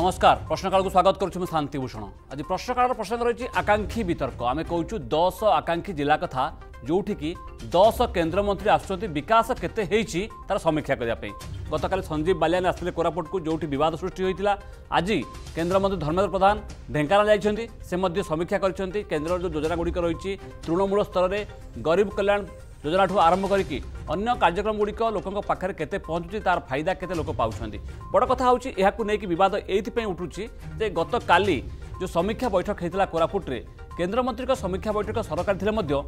নমস্কার প্রশ্নকালু স্বাগত করছি মু শান্তিভূষণ আজ প্রশ্নকালর প্রসঙ্গ রয়েছে আকাঙ্ক্ষী বিতর্ক আমি কৌছু দশ আকাঙ্ক্ষী জেলা কথা ଯେଉଁଠିକି ଦଶ କେନ୍ଦ୍ରମନ୍ତ୍ରୀ ଆସୁଛନ୍ତି ବିକାଶ କେତେ ହେଇଛି ତାର ସମୀକ୍ଷା କରିବା ପାଇଁ ଗତକାଲି ସଞ୍ଜୀବ ବାଲିଆନି ଆସିଥିଲେ କୋରାପୁଟକୁ ଯେଉଁଠି ବିବାଦ ସୃଷ୍ଟି ହୋଇଥିଲା ଆଜି କେନ୍ଦ୍ରମନ୍ତ୍ରୀ ଧର୍ମେନ୍ଦ୍ର ପ୍ରଧାନ ଢେଙ୍କାନାଳ ଯାଇଛନ୍ତି ସେ ମଧ୍ୟ ସମୀକ୍ଷା କରିଛନ୍ତି କେନ୍ଦ୍ରର ଯେଉଁ ଯୋଜନାଗୁଡ଼ିକ ରହିଛି ତୃଣମୂଳ ସ୍ତରରେ ଗରିବ କଲ୍ୟାଣ যোজনাঠু আরম্ভ করি অন্য কার্যক্রমগুড়ি লোক পাখে কেতে পৌঁছুছি তার ফাইদা কেতে লোক পাচ্ছেন বড় কথা হচ্ছে এখন নেই বিবাদ এইপাই উঠুছি যে গতকালি যে সমীক্ষা বৈঠক হয়েছিল কোরাপুটে কেন্দ্রমন্ত্রীর সমীক্ষা বৈঠক সরকার লে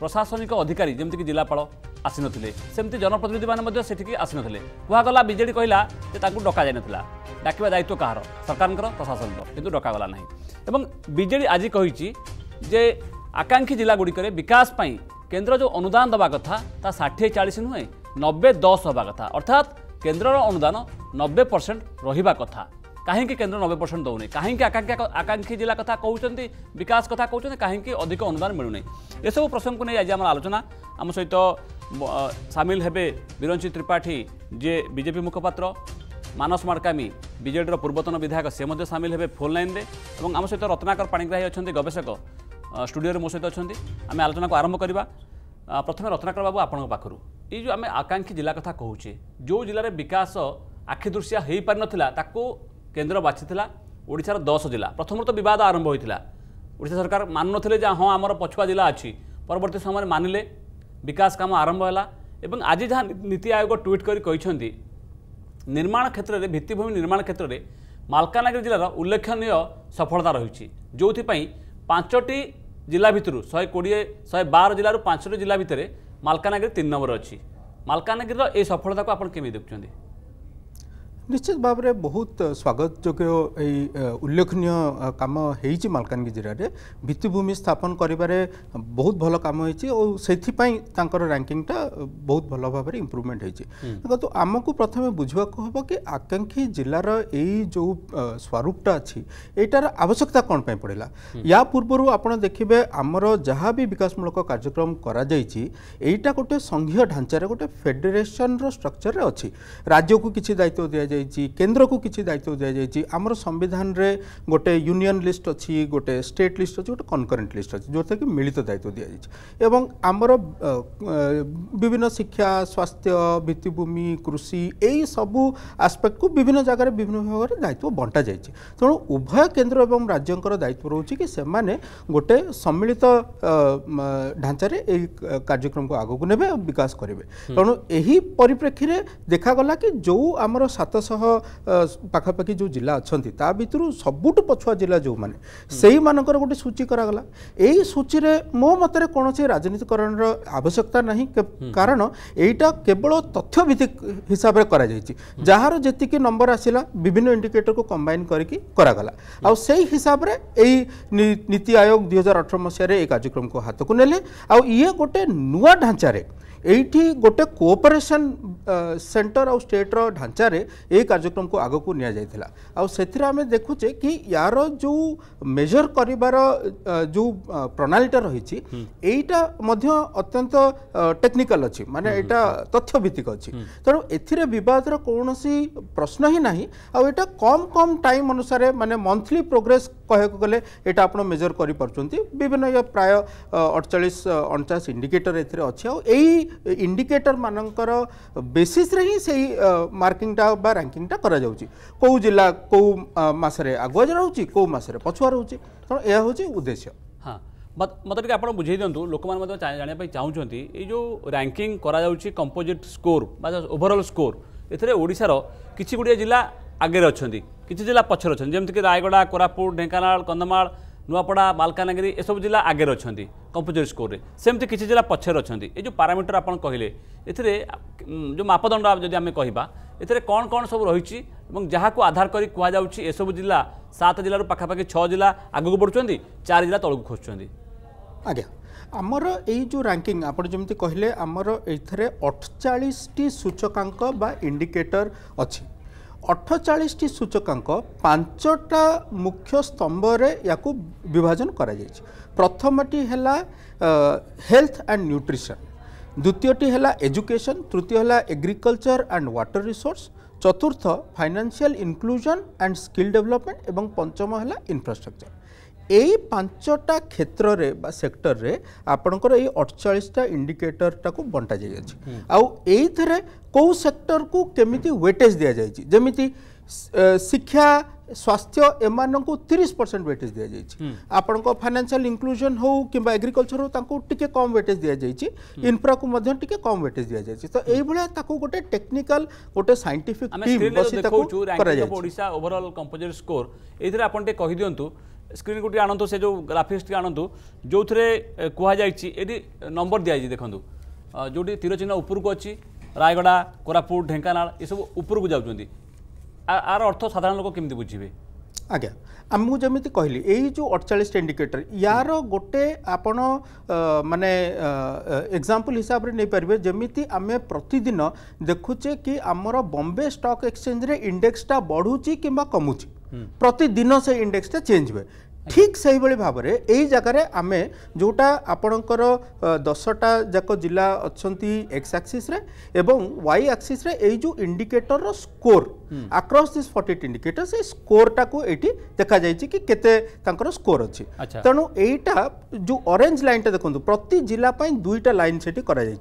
প্রশাসনিক অধিকারী যেমিকি জেলাপাল আসি নথিলে সেমতি জনপ্রতিনিধি মানে সেটিকি আসি নথিলে কুহগলা বিজেডি কহিলা যে তাকে ডকা যাই নথিলা ডাকিবা দায়িত্ব কাহার সরকারঙ্কর প্রশাসনর কিন্তু ডকাগলা না এবং বিজেডি আজি কহিছি যে আকাঙ্ক্ষী জেলাগুড়িকরে বিকাশ পাই কেন্দ্র যে অনুদান দেওয়া কথা তা ষাঠিয়ে চাশ নুহে নবে দশ হওয়া কথা অর্থাৎ কেন্দ্রর অনুদান নবে পরসেন্ট রহবা কথা কাহিঁকি কেন্দ্র নবে পরসেন্ট দেউনি কাহিঁকি আকাঙ্ক্ষা আকাঙ্ক্ষী জেলা কথা কৌন বিকাশ কথা কৌন কাহিঁকি অধিক অনুদান মিলুনি এসব প্রসঙ্গকে নিয়ে আজ আমার আলোচনা আম সহিত সামিল হবে বীরঞ্জিত ত্রিপাঠী যে বিজেপি মুখপাত্র মানস মাড়কামী বিজেডির পূর্বতন বিধায়ক সে সামিল হবে ফোন লাইনে এবং আম সহ রত্নাকর পাণিগ্রাহী অনেক গবেষক ଷ୍ଟୁଡ଼ିଓରେ ମୋ ସହିତ ଅଛନ୍ତି ଆମେ ଆଲୋଚନାକୁ ଆରମ୍ଭ କରିବା ପ୍ରଥମେ ରତ୍ନାକର ବାବୁ ଆପଣଙ୍କ ପାଖରୁ ଏଇ ଯେଉଁ ଆମେ ଆକାଂକ୍ଷୀ ଜିଲ୍ଲା କଥା କହୁଛେ ଯେଉଁ ଜିଲ୍ଲାରେ ବିକାଶ ଆଖିଦୃଶିଆ ହୋଇପାରିନଥିଲା ତାକୁ କେନ୍ଦ୍ର ବାଛିଥିଲା ଓଡ଼ିଶାର ଦଶ ଜିଲ୍ଲା ପ୍ରଥମରୁ ତ ବିବାଦ ଆରମ୍ଭ ହୋଇଥିଲା ଓଡ଼ିଶା ସରକାର ମାନୁନଥିଲେ ଯେ ହଁ ଆମର ପଛୁଆ ଜିଲ୍ଲା ଅଛି ପରବର୍ତ୍ତୀ ସମୟରେ ମାନିଲେ ବିକାଶ କାମ ଆରମ୍ଭ ହେଲା ଏବଂ ଆଜି ଯାହା ନୀତି ଆୟୋଗ ଟ୍ୱିଟ୍ କରି କହିଛନ୍ତି ନିର୍ମାଣ କ୍ଷେତ୍ରରେ ଭିତ୍ତିଭୂମି ନିର୍ମାଣ କ୍ଷେତ୍ରରେ ମାଲକାନଗିରି ଜିଲ୍ଲାର ଉଲ୍ଲେଖନୀୟ ସଫଳତା ରହିଛି ଯେଉଁଥିପାଇଁ ପାଞ୍ଚଟି ଜିଲ୍ଲା ଭିତରୁ ଶହେ କୋଡ଼ିଏ ଶହେ ବାର ଜିଲ୍ଲାରୁ ପାଞ୍ଚଟି ଜିଲ୍ଲା ଭିତରେ ମାଲକାନଗିରି ତିନି ନମ୍ବର ଅଛି ମାଲକାନଗିରିର ଏହି ସଫଳତାକୁ ଆପଣ କେମିତି ଦେଖୁଛନ୍ତି ନିଶ୍ଚିତ ଭାବରେ ବହୁତ ସ୍ୱାଗତ ଯୋଗ୍ୟ ଏଇ ଉଲ୍ଲେଖନୀୟ କାମ ହେଇଛି ମାଲକାନଗିରି ଜିଲ୍ଲାରେ ଭିତ୍ତିଭୂମି ସ୍ଥାପନ କରିବାରେ ବହୁତ ଭଲ କାମ ହେଇଛି ଓ ସେଥିପାଇଁ ତାଙ୍କର ର୍ୟାଙ୍କିଂଟା ବହୁତ ଭଲ ଭାବରେ ଇମ୍ପ୍ରୁଭମେଣ୍ଟ ହେଇଛି ଦେଖନ୍ତୁ ଆମକୁ ପ୍ରଥମେ ବୁଝିବାକୁ ହେବ କି ଆକାଂକ୍ଷୀ ଜିଲ୍ଲାର ଏଇ ଯେଉଁ ସ୍ୱରୂପଟା ଅଛି ଏଇଟାର ଆବଶ୍ୟକତା କ'ଣ ପାଇଁ ପଡ଼ିଲା ୟା ପୂର୍ବରୁ ଆପଣ ଦେଖିବେ ଆମର ଯାହା ବି ବିକାଶମୂଳକ କାର୍ଯ୍ୟକ୍ରମ କରାଯାଇଛି ଏଇଟା ଗୋଟେ ସଂଘୀୟ ଢାଞ୍ଚାରେ ଗୋଟେ ଫେଡେରେସନର ଷ୍ଟ୍ରକ୍ଚରରେ ଅଛି ରାଜ୍ୟକୁ କିଛି ଦାୟିତ୍ୱ ଦିଆଯାଇଛି ଦିଆଯାଇଛି କେନ୍ଦ୍ରକୁ କିଛି ଦାୟିତ୍ୱ ଦିଆଯାଇଛି ଆମର ସମ୍ବିଧାନରେ ଗୋଟେ ୟୁନିୟନ୍ ଲିଷ୍ଟ ଅଛି ଗୋଟେ ଷ୍ଟେଟ୍ ଲିଷ୍ଟ ଅଛି ଗୋଟେ କନକରେଣ୍ଟ ଲିଷ୍ଟ ଅଛି ଯେଉଁଥିରେକି ମିଳିତ ଦାୟିତ୍ୱ ଦିଆଯାଇଛି ଏବଂ ଆମର ବିଭିନ୍ନ ଶିକ୍ଷା ସ୍ୱାସ୍ଥ୍ୟ ଭିତ୍ତିଭୂମି କୃଷି ଏଇ ସବୁ ଆସ୍ପେକ୍ଟକୁ ବିଭିନ୍ନ ଜାଗାରେ ବିଭିନ୍ନ ବିଭାଗରେ ଦାୟିତ୍ୱ ବଣ୍ଟା ଯାଇଛି ତେଣୁ ଉଭୟ କେନ୍ଦ୍ର ଏବଂ ରାଜ୍ୟଙ୍କର ଦାୟିତ୍ୱ ରହୁଛି କି ସେମାନେ ଗୋଟେ ସମ୍ମିଳିତ ଢାଞ୍ଚାରେ ଏହି କାର୍ଯ୍ୟକ୍ରମକୁ ଆଗକୁ ନେବେ ଆଉ ବିକାଶ କରିବେ ତେଣୁ ଏହି ପରିପ୍ରେକ୍ଷୀରେ ଦେଖାଗଲା କି ଯେଉଁ ଆମର ସାତ ଶହ ପାଖାପାଖି ଯେଉଁ ଜିଲ୍ଲା ଅଛନ୍ତି ତା ଭିତରୁ ସବୁଠୁ ପଛୁଆ ଜିଲ୍ଲା ଯେଉଁମାନେ ସେଇମାନଙ୍କର ଗୋଟେ ସୂଚୀ କରାଗଲା ଏଇ ସୂଚୀରେ ମୋ ମତରେ କୌଣସି ରାଜନୀତିକରଣର ଆବଶ୍ୟକତା ନାହିଁ କାରଣ ଏଇଟା କେବଳ ତଥ୍ୟ ଭିତ୍ତିକ ହିସାବରେ କରାଯାଇଛି ଯାହାର ଯେତିକି ନମ୍ବର ଆସିଲା ବିଭିନ୍ନ ଇଣ୍ଡିକେଟରକୁ କମ୍ବାଇନ୍ କରିକି କରାଗଲା ଆଉ ସେଇ ହିସାବରେ ଏଇ ନୀତି ଆୟୋଗ ଦୁଇ ହଜାର ଅଠର ମସିହାରେ ଏଇ କାର୍ଯ୍ୟକ୍ରମକୁ ହାତକୁ ନେଲେ ଆଉ ଇଏ ଗୋଟେ ନୂଆ ଢାଞ୍ଚାରେ ଏଇଠି ଗୋଟେ କୋଅପରେସନ୍ ସେଣ୍ଟର ଆଉ ଷ୍ଟେଟ୍ର ଢାଞ୍ଚାରେ ଏହି କାର୍ଯ୍ୟକ୍ରମକୁ ଆଗକୁ ନିଆଯାଇଥିଲା ଆଉ ସେଥିରେ ଆମେ ଦେଖୁଛେ କି ୟାର ଯେଉଁ ମେଜର କରିବାର ଯେଉଁ ପ୍ରଣାଳୀଟା ରହିଛି ଏଇଟା ମଧ୍ୟ ଅତ୍ୟନ୍ତ ଟେକ୍ନିକାଲ୍ ଅଛି ମାନେ ଏଇଟା ତଥ୍ୟଭିତ୍ତିକ ଅଛି ତେଣୁ ଏଥିରେ ବିବାଦର କୌଣସି ପ୍ରଶ୍ନ ହିଁ ନାହିଁ ଆଉ ଏଇଟା କମ୍ କମ୍ ଟାଇମ୍ ଅନୁସାରେ ମାନେ ମନ୍ଥଲି ପ୍ରୋଗ୍ରେସ୍ କହିବାକୁ ଗଲେ ଏଇଟା ଆପଣ ମେଜର କରିପାରୁଛନ୍ତି ବିଭିନ୍ନ ପ୍ରାୟ ଅଠଚାଳିଶ ଅଣଚାଶ ଇଣ୍ଡିକେଟର ଏଥିରେ ଅଛି ଆଉ ଏଇ ଇଣ୍ଡିକେଟରମାନଙ୍କର ବେସିସ୍ରେ ହିଁ ସେଇ ମାର୍କିଂଟା ବା ର୍ୟାଙ୍କିଂଟା କରାଯାଉଛି କେଉଁ ଜିଲ୍ଲା କେଉଁ ମାସରେ ଆଗୁଆ ରହୁଛି କେଉଁ ମାସରେ ପଛୁଆ ରହୁଛି ତେଣୁ ଏହା ହେଉଛି ଉଦ୍ଦେଶ୍ୟ ହଁ ମୋତେ ଟିକେ ଆପଣ ବୁଝେଇ ଦିଅନ୍ତୁ ଲୋକମାନେ ମଧ୍ୟ ଜାଣିବା ପାଇଁ ଚାହୁଁଛନ୍ତି ଏଇ ଯେଉଁ ର୍ୟାଙ୍କିଂ କରାଯାଉଛି କମ୍ପୋଜିଟ୍ ସ୍କୋର ବା ଓଭରଅଲ୍ ସ୍କୋର ଏଥିରେ ଓଡ଼ିଶାର କିଛି ଗୁଡ଼ିଏ ଜିଲ୍ଲା ଆଗରେ ଅଛନ୍ତି କିଛି ଜିଲ୍ଲା ପଛରେ ଅଛନ୍ତି ଯେମିତିକି ରାୟଗଡ଼ା କୋରାପୁଟ ଢେଙ୍କାନାଳ କନ୍ଧମାଳ ନୂଆପଡ଼ା ମାଲକାନଗିରି ଏସବୁ ଜିଲ୍ଲା ଆଗରେ ଅଛନ୍ତି କମ୍ପୋଜର ସ୍କୋରରେ ସେମିତି କିଛି ଜିଲ୍ଲା ପଛରେ ଅଛନ୍ତି ଏ ଯେଉଁ ପାରାମିଟର ଆପଣ କହିଲେ ଏଥିରେ ଯେଉଁ ମାପଦଣ୍ଡ ଯଦି ଆମେ କହିବା ଏଥିରେ କ'ଣ କ'ଣ ସବୁ ରହିଛି ଏବଂ ଯାହାକୁ ଆଧାର କରି କୁହାଯାଉଛି ଏସବୁ ଜିଲ୍ଲା ସାତ ଜିଲ୍ଲାରୁ ପାଖାପାଖି ଛଅ ଜିଲ୍ଲା ଆଗକୁ ବଢ଼ୁଛନ୍ତି ଚାରି ଜିଲ୍ଲା ତଳକୁ ଖସୁଛନ୍ତି ଆଜ୍ଞା ଆମର ଏଇ ଯେଉଁ ରାଙ୍କିଂ ଆପଣ ଯେମିତି କହିଲେ ଆମର ଏଥିରେ ଅଠଚାଳିଶଟି ସୂଚକାଙ୍କ ବା ଇଣ୍ଡିକେଟର ଅଛି ଅଠଚାଳିଶଟି ସୂଚକାଙ୍କ ପାଞ୍ଚଟା ମୁଖ୍ୟ ସ୍ତମ୍ଭରେ ୟାକୁ ବିଭାଜନ କରାଯାଇଛି ପ୍ରଥମଟି ହେଲା ହେଲ୍ଥ ଆଣ୍ଡ ନ୍ୟୁଟ୍ରିସନ୍ ଦ୍ୱିତୀୟଟି ହେଲା ଏଜୁକେସନ୍ ତୃତୀୟ ହେଲା ଏଗ୍ରିକଲଚର୍ ଆଣ୍ଡ ୱାଟର ରିସୋର୍ସ ଚତୁର୍ଥ financial inclusion and skill development ଏବଂ ପଞ୍ଚମ ହେଲା ଇନଫ୍ରାଷ୍ଟ୍ରକ୍ଚର୍ এই পাঁচটা ক্ষেত্রে বা সেক্টরে আপনার এই অড়চাশটা ইন্ডিকেটরটা বন্টা যাই আছে আইথে কেউ সেক্টর কু কমিটি ওয়েটেজ দিয়া যাই যেমি শিক্ষা ସ୍ୱାସ୍ଥ୍ୟ ଏମାନଙ୍କୁ ତିରିଶ ପରସେଣ୍ଟ ୱେଟେଜ୍ ଦିଆଯାଇଛି ଆପଣଙ୍କ ଫାଇନାନ୍ସିଆଲ ଇନକ୍ଲୁଜନ୍ ହେଉ କିମ୍ବା ଏଗ୍ରିକଲଚର ହେଉ ତାଙ୍କୁ ଟିକେ କମ୍ ୱେଟେଜ୍ ଦିଆଯାଇଛି ଇନଫ୍ରାକୁ ମଧ୍ୟ ଟିକେ କମ୍ ୱେଟେଜ୍ ଦିଆଯାଇଛି ତ ଏଇଭଳିଆ ତାକୁ ଗୋଟେ ଟେକ୍ନିକାଲ ଗୋଟେ ସାଇଣ୍ଟିଫିକ୍ ଟିମ୍ ବସି ତାକୁ କରାଯାଇଛି ଓଡ଼ିଶା ଓଭରଅଲ୍ କମ୍ପୋଜିଟ୍ ସ୍କୋର ଏଇଥିରେ ଆପଣ ଟିକେ କହିଦିଅନ୍ତୁ ସ୍କ୍ରିନ୍ ଟିକେ ଆଣନ୍ତୁ ସେ ଯେଉଁ ଗ୍ରାଫିକ୍ସ ଟିକେ ଆଣନ୍ତୁ ଯେଉଁଥିରେ କୁହାଯାଇଛି ଏଠି ନମ୍ବର ଦିଆଯାଇଛି ଦେଖନ୍ତୁ ଯେଉଁଠି ତୀର ଚିହ୍ନ ଉପରକୁ ଅଛି ରାୟଗଡ଼ା କୋରାପୁଟ ଢେଙ୍କାନାଳ ଏସବୁ ଉପରକୁ ଯାଉଛନ୍ତି ଆର ଅର୍ଥ ସାଧାରଣ ଲୋକ କେମିତି ବୁଝିବେ ଆଜ୍ଞା ଆମକୁ ଯେମିତି କହିଲି ଏଇ ଯେଉଁ ଅଠଚାଳିଶଟା ଇଣ୍ଡିକେଟର ୟାର ଗୋଟେ ଆପଣ ମାନେ ଏକ୍ଜାମ୍ପଲ ହିସାବରେ ନେଇପାରିବେ ଯେମିତି ଆମେ ପ୍ରତିଦିନ ଦେଖୁଛେ କି ଆମର ବମ୍ବେ ଷ୍ଟକ୍ ଏକ୍ସଚେଞ୍ଜରେ ଇଣ୍ଡେକ୍ସଟା ବଢ଼ୁଛି କିମ୍ବା କମୁଛି ପ୍ରତିଦିନ ସେ ଇଣ୍ଡେକ୍ସଟା ଚେଞ୍ଜ ହୁଏ ঠিক সেইভাবে ভাবে এই জায়গায় আমি যেটা আপনার দশটা যাক জেলা অনেক এক্স আক্সিসে এবং ওয়াই আক্সিসে এই যে indicator score across this forty eight indicator সেই স্কোরটা এটি দেখা যাই কি কেতে তাঁর স্কোর অছি তেমন এইটা যে অরেঞ্জ লাইনটা দেখুন প্রতি জেলা দুইটা লাইন সেটি করা যাই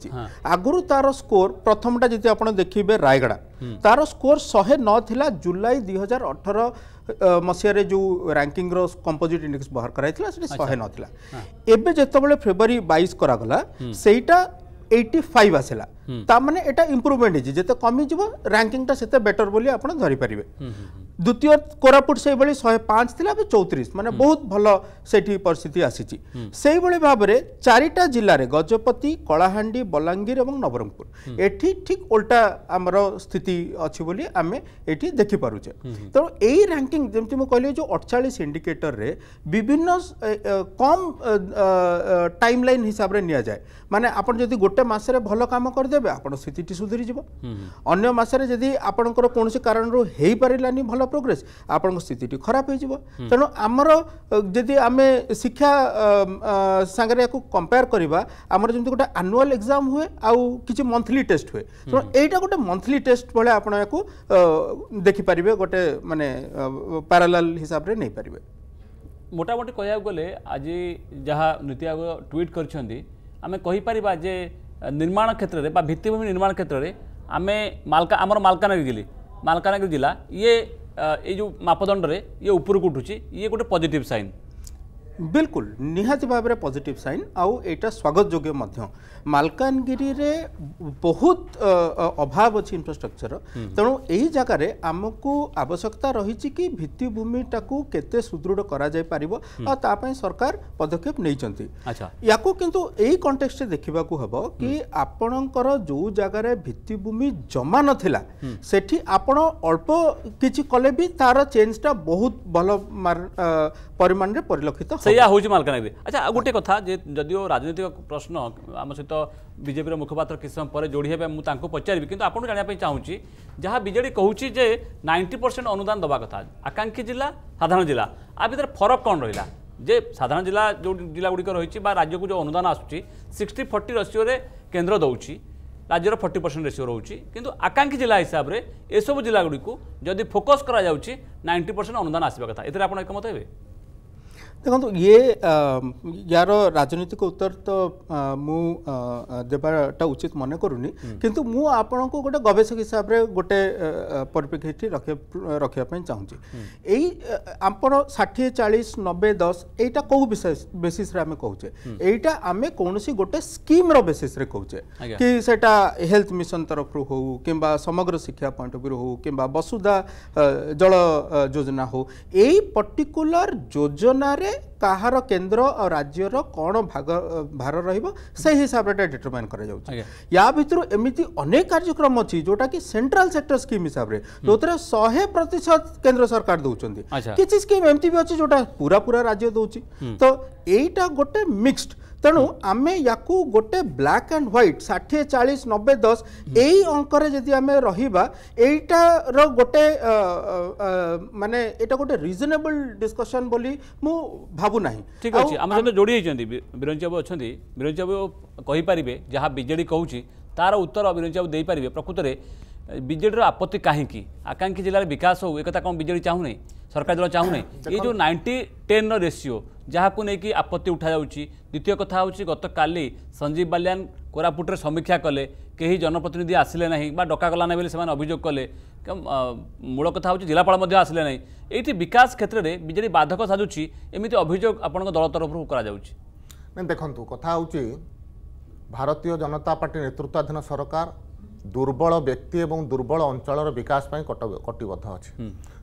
আগর তার স্কোর প্রথমটা যদি আপনার দেখবে রায়গড়া তার স্কোর শহে নলা জুলাই দুই হাজার অঠর ମସିହାରେ ଯେଉଁ ରାଙ୍କିଙ୍ଗର କମ୍ପୋଜିଟ୍ ଇଣ୍ଡେକ୍ସ ବାହାର କରାଯାଇଥିଲା ସେଟା ଶହେ ନଥିଲା ଏବେ ଯେତେବେଳେ ଫେବୃଆରୀ ବାଇଶ କରାଗଲା ସେଇଟା ଏଇଟି ଫାଇଭ୍ ଆସିଲା ତା ମାନେ ଏଇଟା ଇମ୍ପ୍ରୁଭମେଣ୍ଟ ହେଇଛି ଯେତେ କମିଯିବ ରାଙ୍କିଙ୍ଗଟା ସେତେ ବେଟର ବୋଲି ଆପଣ ଧରିପାରିବେ দ্বিতীয় কোরাପୁଟ সেইভাবে শহে পাঁচ লা এবার চৌত্রিশ মানে বহুত ভাল সেটি পরিস্থিতি আসিছি সেইভাবে ভাবে চারিটা জেলার গজপতি কলাহান্ডি বলাঙ্গীর এবং নবরঙ্গপুর এটি ঠিক উল্টা আমার স্থিতি অছি বলে আমি এটি দেখিপারুছে তেমন এই র্যাঙ্কিং যেমন মু কহিলি যে অঠচাশ ইন্ডিকেটরের বিভিন্ন কম টাইম লাইন হিসাবে নিয়ে যায় ମାନେ ଆପଣ ଯଦି ଗୋଟେ ମାସରେ ଭଲ କାମ କରିଦେବେ ଆପଣ ସ୍ଥିତିଟି ସୁଧୁରିଯିବ ଅନ୍ୟ ମାସରେ ଯଦି ଆପଣଙ୍କର କୌଣସି କାରଣରୁ ହେଇପାରିଲାନି ଭଲ ପ୍ରୋଗ୍ରେସ୍ ଆପଣଙ୍କ ସ୍ଥିତିଟି ଖରାପ ହେଇଯିବ ତେଣୁ ଆମର ଯଦି ଆମେ ଶିକ୍ଷା ସାଙ୍ଗରେ ୟାକୁ କମ୍ପେୟାର କରିବା ଆମର ଯେମିତି ଗୋଟେ ଆନୁଆଲ୍ ଏକ୍ଜାମ୍ ହୁଏ ଆଉ କିଛି ମନ୍ଥଲି ଟେଷ୍ଟ ହୁଏ ତେଣୁ ଏଇଟା ଗୋଟେ ମନ୍ଥଲି ଟେଷ୍ଟ ଭଳିଆ ଆପଣ ୟାକୁ ଦେଖିପାରିବେ ଗୋଟେ ମାନେ ପ୍ୟାରାଲାଲ୍ ହିସାବରେ ନେଇପାରିବେ মোটামুটি কয়া গেলে আজ যা নীতি আয়োগ ট্যুইট করছেন ଆମେ କହିପାରିବା ଯେ ନିର୍ମାଣ କ୍ଷେତ୍ରରେ ବା ଭିତ୍ତିଭୂମି ନିର୍ମାଣ କ୍ଷେତ୍ରରେ ଆମେ ମାଲକା ଆମର ମାଲକାନଗିରି ଜିଲ୍ଲା ମାଲକାନଗିରି ଜିଲ୍ଲା ଇଏ ଏଇ ଯେଉଁ ମାପଦଣ୍ଡରେ ଇଏ ଉପରକୁ ଉଠୁଛି ଇଏ ଗୋଟେ ପଜିଟିଭ୍ ସାଇନ୍ ବିଲକୁଲ ନିହାତି ଭାବରେ ପଜିଟିଭ୍ ସାଇନ୍ ଆଉ ଏଇଟା ସ୍ୱାଗତଯୋଗ୍ୟ ମଧ୍ୟ ମାଲକାନଗିରିରେ ବହୁତ ଅଭାବ ଅଛି ଇନଫ୍ରାଷ୍ଟ୍ରକ୍ଚର ତେଣୁ ଏହି ଜାଗାରେ ଆମକୁ ଆବଶ୍ୟକତା ରହିଛି କି ଭିତ୍ତିଭୂମିଟାକୁ କେତେ ସୁଦୃଢ଼ କରାଯାଇପାରିବ ଆଉ ତା ପାଇଁ ସରକାର ପଦକ୍ଷେପ ନେଇଛନ୍ତି ୟାକୁ କିନ୍ତୁ ଏଇ କଣ୍ଟେକ୍ସରେ ଦେଖିବାକୁ ହେବ କି ଆପଣଙ୍କର ଯେଉଁ ଜାଗାରେ ଭିତ୍ତିଭୂମି ଜମା ନଥିଲା ସେଠି ଆପଣ ଅଳ୍ପ କିଛି କଲେ ବି ତାର ଚେଞ୍ଜଟା ବହୁତ ଭଲ পরিমাণে পরিলক্ষিত সেইয়া হচ্ছে মালকানগি আচ্ছা আউ গোটে কথা যে যদিও রাজনৈতিক প্রশ্ন আমার সহ বিজেপির মুখপাত্র কিছু সময় পরে যোড়ি হবে মু তাঁকু পচারিবি কিন্তু আপনার জাঁয়া চাহুছি যা বিজেডি কুচি যে নাইনটি পরসেন্ট অনুদান দেওয়া কথা আকাঙ্ক্ষী জেলা সাধারণ জেলা আ ভিতরে ফরক কম রহিলা যে সাধারণ জেলা যে জেলাগুড়ি রয়েছে বা রাজ্যক যে অনুদান আসুচি সিক্সটি ফর্টি রসিওরে কেন্দ্র দৌছি রাজ্যর ফর্টি পরসেন্ট রেসিও রয়েছে কিন্তু আকাঙ্ক্ষী জেলা হিসাবে এসব জেলাগুড়ি যদি ফোকস করা যাচ্ছে নাইনটি পরসেন্ট অনুদান আসবা কথা এতে আপনার একমত হবে ଦେଖନ୍ତୁ ଇଏ ୟାର ରାଜନୈତିକ ଉତ୍ତର ତ ମୁଁ ଦେବାଟା ଉଚିତ ମନେ କରୁନି କିନ୍ତୁ ମୁଁ ଆପଣଙ୍କୁ ଗୋଟେ ଗବେଷକ ହିସାବରେ ଗୋଟେ ପରିପ୍ରେକ୍ଷୀଟି ରଖିବା ପାଇଁ ଚାହୁଁଛି ଏଇ ଆପଣ ଷାଠିଏ ଚାଳିଶ ନବେ ଦଶ ଏଇଟା କେଉଁ ବେସିସ୍ରେ ଆମେ କହୁଛେ ଏଇଟା ଆମେ କୌଣସି ଗୋଟେ ସ୍କିମ୍ର ବେସିସ୍ରେ କହୁଛେ କି ସେଟା ହେଲ୍ଥ ମିଶନ ତରଫରୁ ହେଉ କିମ୍ବା ସମଗ୍ର ଶିକ୍ଷା ପଏଣ୍ଟ ଅଫ୍ ଭ୍ୟୁରୁ ହେଉ କିମ୍ବା ବସୁଧା ଜଳ ଯୋଜନା ହେଉ ଏଇ ପର୍ଟିକୁଲାର ଯୋଜନାରେ ରେ କାହାର କେନ୍ଦ୍ର ଆଉ ରାଜ୍ୟର କ'ଣ ଭାଗ ଭାର ରହିବ ସେଇ ହିସାବରେ ଏଇଟା ଡିଟରମାଇନ୍ କରାଯାଉଛି ୟା ଭିତରୁ ଏମିତି ଅନେକ କାର୍ଯ୍ୟକ୍ରମ ଅଛି ଯୋଉଟାକି ସେଣ୍ଟ୍ରାଲ ସେକ୍ଟର ସ୍କିମ୍ ହିସାବରେ ଯୋଉଥିରେ ଶହେ ପ୍ରତିଶତ କେନ୍ଦ୍ର ସରକାର ଦେଉଛନ୍ତି କିଛି ସ୍କିମ୍ ଏମିତି ବି ଅଛି ଯୋଉଟା ପୁରା ପୁରା ରାଜ୍ୟ ଦେଉଛି ତ ଏଇଟା ଗୋଟେ ମିକ୍ସଡ ତେଣୁ ଆମେ ୟାକୁ ଗୋଟେ ବ୍ଲାକ୍ ଆଣ୍ଡ ହ୍ୱାଇଟ୍ ଷାଠିଏ ଚାଳିଶ ନବେ ଦଶ ଏଇ ଅଙ୍କରେ ଯଦି ଆମେ ରହିବା ଏଇଟାର ଗୋଟେ ମାନେ ଏଇଟା ଗୋଟେ ରିଜନେବଲ୍ ଡିସ୍କସନ୍ ବୋଲି ମୁଁ ଭାବୁନାହିଁ ଠିକ୍ ଅଛି ଆମ ସହିତ ଯୋଡ଼ି ହେଇଛନ୍ତି ବିରଞ୍ଜ ବାବୁ ଅଛନ୍ତି ବିରଞ୍ଜ ବାବୁ କହିପାରିବେ ଯାହା ବିଜେଡ଼ି କହୁଛି ତାର ଉତ୍ତର ବିରଞ୍ଜ ବାବୁ ଦେଇପାରିବେ ପ୍ରକୃତରେ ବିଜେଡ଼ିର ଆପତ୍ତି କାହିଁକି ଆକାଂକ୍ଷୀ ଜିଲ୍ଲାରେ ବିକାଶ ହଉ ଏକଥା କ'ଣ ବିଜେଡ଼ି ଚାହୁଁନାହିଁ ସରକାର ଦଳ ଚାହୁଁନାହିଁ ଏଇ ଯେଉଁ ନାଇଣ୍ଟି ଟେନ୍ର ରେସିଓ ଯାହାକୁ ନେଇକି ଆପତ୍ତି ଉଠାଯାଉଛି ଦ୍ୱିତୀୟ କଥା ହେଉଛି ଗତକାଲି ସଞ୍ଜୀବ ବାଲିଆନ କୋରାପୁଟରେ ସମୀକ୍ଷା କଲେ କେହି ଜନପ୍ରତିନିଧି ଆସିଲେ ନାହିଁ ବା ଡକା କଲା ନାହିଁ ବୋଲି ସେମାନେ ଅଭିଯୋଗ କଲେ ମୂଳ କଥା ହେଉଛି ଜିଲ୍ଲାପାଳ ମଧ୍ୟ ଆସିଲେ ନାହିଁ ଏଇଠି ବିକାଶ କ୍ଷେତ୍ରରେ ବିଜେଡ଼ି ବାଧକ ସାଜୁଛି ଏମିତି ଅଭିଯୋଗ ଆପଣଙ୍କ ଦଳ ତରଫରୁ କରାଯାଉଛି ନାଇଁ ଦେଖନ୍ତୁ କଥା ହେଉଛି ଭାରତୀୟ ଜନତା ପାର୍ଟି ନେତୃତ୍ୱାଧୀନ ସରକାର দুর্বল ব্যক্তি এবং দুর্বল অঞ্চলর বিকাশ পাই কটিবদ্ধ অছে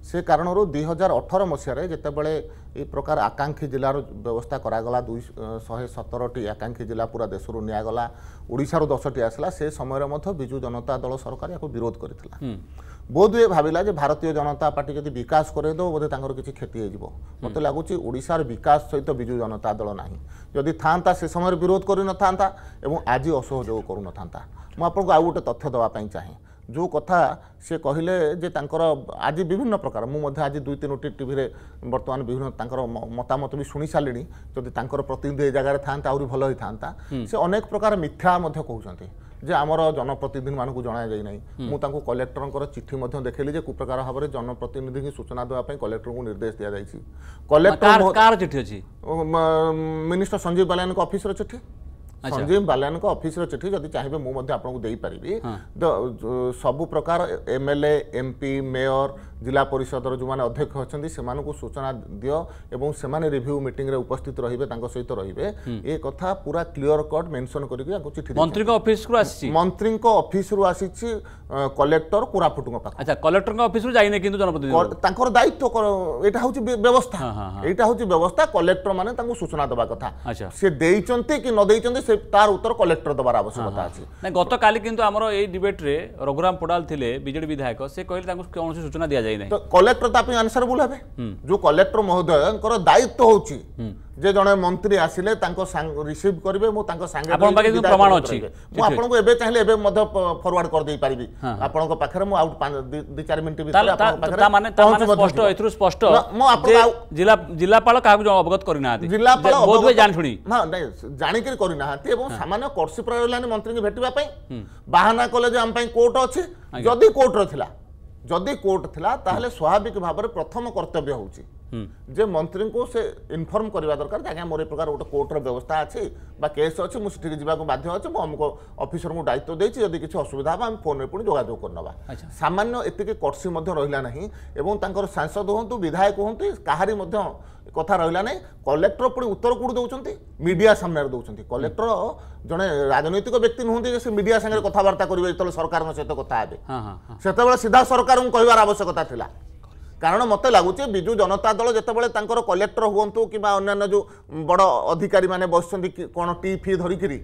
সে কারণ দুই হাজার অঠর মশায় যেতবে এই প্রকার আকাঙ্ক্ষী জেলার ব্যবস্থা করাগলা দুই শহে সতেরটি আকাঙ্ক্ষী জেলা পুরা দেশর নিগলা ওড়শার দশটি আসলা সে সময়ের মধ্যে বিজু জনতা দল সরকার এখন বিরোধ করে বোধহুয়ে ভাবিলা যে ভারতীয় জনতা পার্টি যদি বিকাশ করে দেব বোধে তাঁর কিছু ক্ষতি হয়ে যাব মতো লাগুচি ওড়শার বিকাশ সহ বিজু জনতা দল না যদি থাকে সে সময় বিরোধ করে নথা এবং আজ অসহযোগ করু নথা ମୁଁ ଆପଣଙ୍କୁ ଆଉ ଗୋଟେ ତଥ୍ୟ ଦେବା ପାଇଁ ଚାହେଁ ଯେଉଁ କଥା ସେ କହିଲେ ଯେ ତାଙ୍କର ଆଜି ବିଭିନ୍ନ ପ୍ରକାର ମୁଁ ମଧ୍ୟ ଆଜି ଦୁଇ ତିନୋଟି ଟିଭିରେ ବର୍ତ୍ତମାନ ବିଭିନ୍ନ ତାଙ୍କର ମତାମତ ବି ଶୁଣି ସାରିଲିଣି ଯଦି ତାଙ୍କର ପ୍ରତିନିଧି ଏ ଜାଗାରେ ଥାଆନ୍ତା ଆହୁରି ଭଲ ହେଇଥାନ୍ତା ସେ ଅନେକ ପ୍ରକାର ମିଥ୍ୟା ମଧ୍ୟ କହୁଛନ୍ତି ଯେ ଆମର ଜନପ୍ରତିନିଧିମାନଙ୍କୁ ଜଣାଯାଇ ନାହିଁ ମୁଁ ତାଙ୍କୁ କଲେକ୍ଟରଙ୍କର ଚିଠି ମଧ୍ୟ ଦେଖେଇଲି ଯେ କୁପ୍ରକାର ଭାବରେ ଜନପ୍ରତିନିଧିଙ୍କୁ ସୂଚନା ଦେବା ପାଇଁ କଲେକ୍ଟରଙ୍କୁ ନିର୍ଦ୍ଦେଶ ଦିଆଯାଇଛି କଲେକ୍ଟର ଚିଠି ଅଛି ମିନିଷ୍ଟର ସଞ୍ଜୀବ ବାଲାନଙ୍କ ଅଫିସର ଚିଠି ସଞ୍ଜୀବ ବାଲିଆନଙ୍କ ଅଫିସର ଚିଠି ଯଦି ଚାହିଁବେ ମୁଁ ମଧ୍ୟ ଆପଣଙ୍କୁ ଦେଇପାରିବି ସବୁ ପ୍ରକାର ଏମଏଲଏ ଏମପି ମେୟର জেলা পরিষদর যে অধ্যক্ষ অনেক সে সূচনা দিও এবং সে রিভিউ মিটিংরে উপস্থিত রহবে তাঙ্ক সহ রহবে এ কথা পুরা ক্লিয়র কট মেনশন করি চিঠি মন্ত্রী অফিস আসছে মন্ত্রী অফিস রু আসিছি কলেক্টর কোরাপুট আচ্ছা কলেক্টর অফিস যাই যাইনি কিন্তু জনপ্রতিনিধি তাঙ্কর দায়িত্ব এটা হচ্ছে ব্যবস্থা এইটা হচ্ছে ব্যবস্থা কলেক্টর মানে তাঙ্কু সূচনা দেবা কথা সে দেইচন্তি কি ন সে তার উত্তর কলেক্টর দেওয়ার আবশ্যকতা আছে গতকাল কিন্তু আমার এই ডিবেটরে রঘুরাম পোডাল বিজেপি বিধায়ক সে কে তাঙ্কু সূচনা দিয়া তো କଲେକ୍ଟର ତା ପାଇଁ ଆନ୍ସରେବୁଲ୍ ହେବେ ଯେଉଁ କଲେକ୍ଟର ମହୋଦୟଙ୍କର ଦାୟିତ୍ୱ ହେଉଛି ଯେ ଜଣେ ମନ୍ତ୍ରୀ ଆସିଲେ ତାଙ୍କ ରିସିଭ୍ କରିବେ ମୁଁ ତାଙ୍କ ସାଙ୍ଗେ ପ୍ରମାଣ ଅଛି ମୁଁ ଆପଣଙ୍କୁ ଏବେ ଚାହିଁଲେ ଏବେ ମଧ୍ୟ ଫରୱାର୍ଡ କରିଦେଇ ପାରିବି ଆପଣଙ୍କ ପାଖରେ ମୁଁ ଆଉ ଦୁଇ ଚାରି ମିନିଟ୍ ଜିଲ୍ଲାପାଳ କାହାକୁ ଅବଗତ କରିନାହାନ୍ତି ଜିଲ୍ଲାପାଳ ଜାଣିକିରି କରିନାହାନ୍ତି ଏବଂ ସାମାନ୍ୟ କର୍ସି ପ୍ରୟୋଗ ହେଲାନି ମନ୍ତ୍ରୀଙ୍କୁ ଭେଟିବା ପାଇଁ ବାହାନା କଲେ ଯେ ଆମ ପାଇଁ କୋର୍ଟ ଅଛି ଯଦି କୋର୍ଟର ଥିଲା ଯଦି କୋର୍ଟ ଥିଲା ତାହେଲେ ସ୍ୱାଭାବିକ ଭାବରେ ପ୍ରଥମ କର୍ତ୍ତବ୍ୟ ହେଉଛି ଯେ ମନ୍ତ୍ରୀଙ୍କୁ ସେ ଇନଫର୍ମ କରିବା ଦରକାର ଯେ ଆଜ୍ଞା ମୋର ଏ ପ୍ରକାର ଗୋଟେ କୋର୍ଟର ବ୍ୟବସ୍ଥା ଅଛି ବା କେସ୍ ଅଛି ମୁଁ ସେଠିକି ଯିବାକୁ ବାଧ୍ୟ ଅଛି ମୁଁ ଅମୁକ ଅଫିସରଙ୍କୁ ଦାୟିତ୍ୱ ଦେଇଛି ଯଦି କିଛି ଅସୁବିଧା ହେବ ଆମେ ଫୋନ୍ରେ ପୁଣି ଯୋଗାଯୋଗ କରିନେବା ସାମାନ୍ୟ ଏତିକି କଟ୍ସି ମଧ୍ୟ ରହିଲା ନାହିଁ ଏବଂ ତାଙ୍କର ସାଂସଦ ହୁଅନ୍ତୁ ବିଧାୟକ ହୁଅନ୍ତୁ କାହାରି ମଧ୍ୟ କଥା ରହିଲା ନାହିଁ କଲେକ୍ଟର ପୁଣି ଉତ୍ତର କେଉଁଠୁ ଦେଉଛନ୍ତି ମିଡ଼ିଆ ସାମ୍ନାରେ ଦେଉଛନ୍ତି କଲେକ୍ଟର ଜଣେ ରାଜନୈତିକ ବ୍ୟକ୍ତି ନୁହନ୍ତି ଯେ ସେ ମିଡ଼ିଆ ସାଙ୍ଗରେ କଥାବାର୍ତ୍ତା କରିବେ ଯେତେବେଳେ ସରକାରଙ୍କ ସହିତ କଥା ହେବେ ସେତେବେଳେ ସିଧା ସରକାରଙ୍କୁ କହିବାର ଆବଶ୍ୟକତା ଥିଲା କାରଣ ମୋତେ ଲାଗୁଛି ବିଜୁ ଜନତା ଦଳ ଯେତେବେଳେ ତାଙ୍କର କଲେକ୍ଟର ହୁଅନ୍ତୁ କିମ୍ବା ଅନ୍ୟାନ୍ୟ ଯେଉଁ ବଡ଼ ଅଧିକାରୀମାନେ ବସିଛନ୍ତି କ'ଣ ଟି ଫି ଧରିକିରି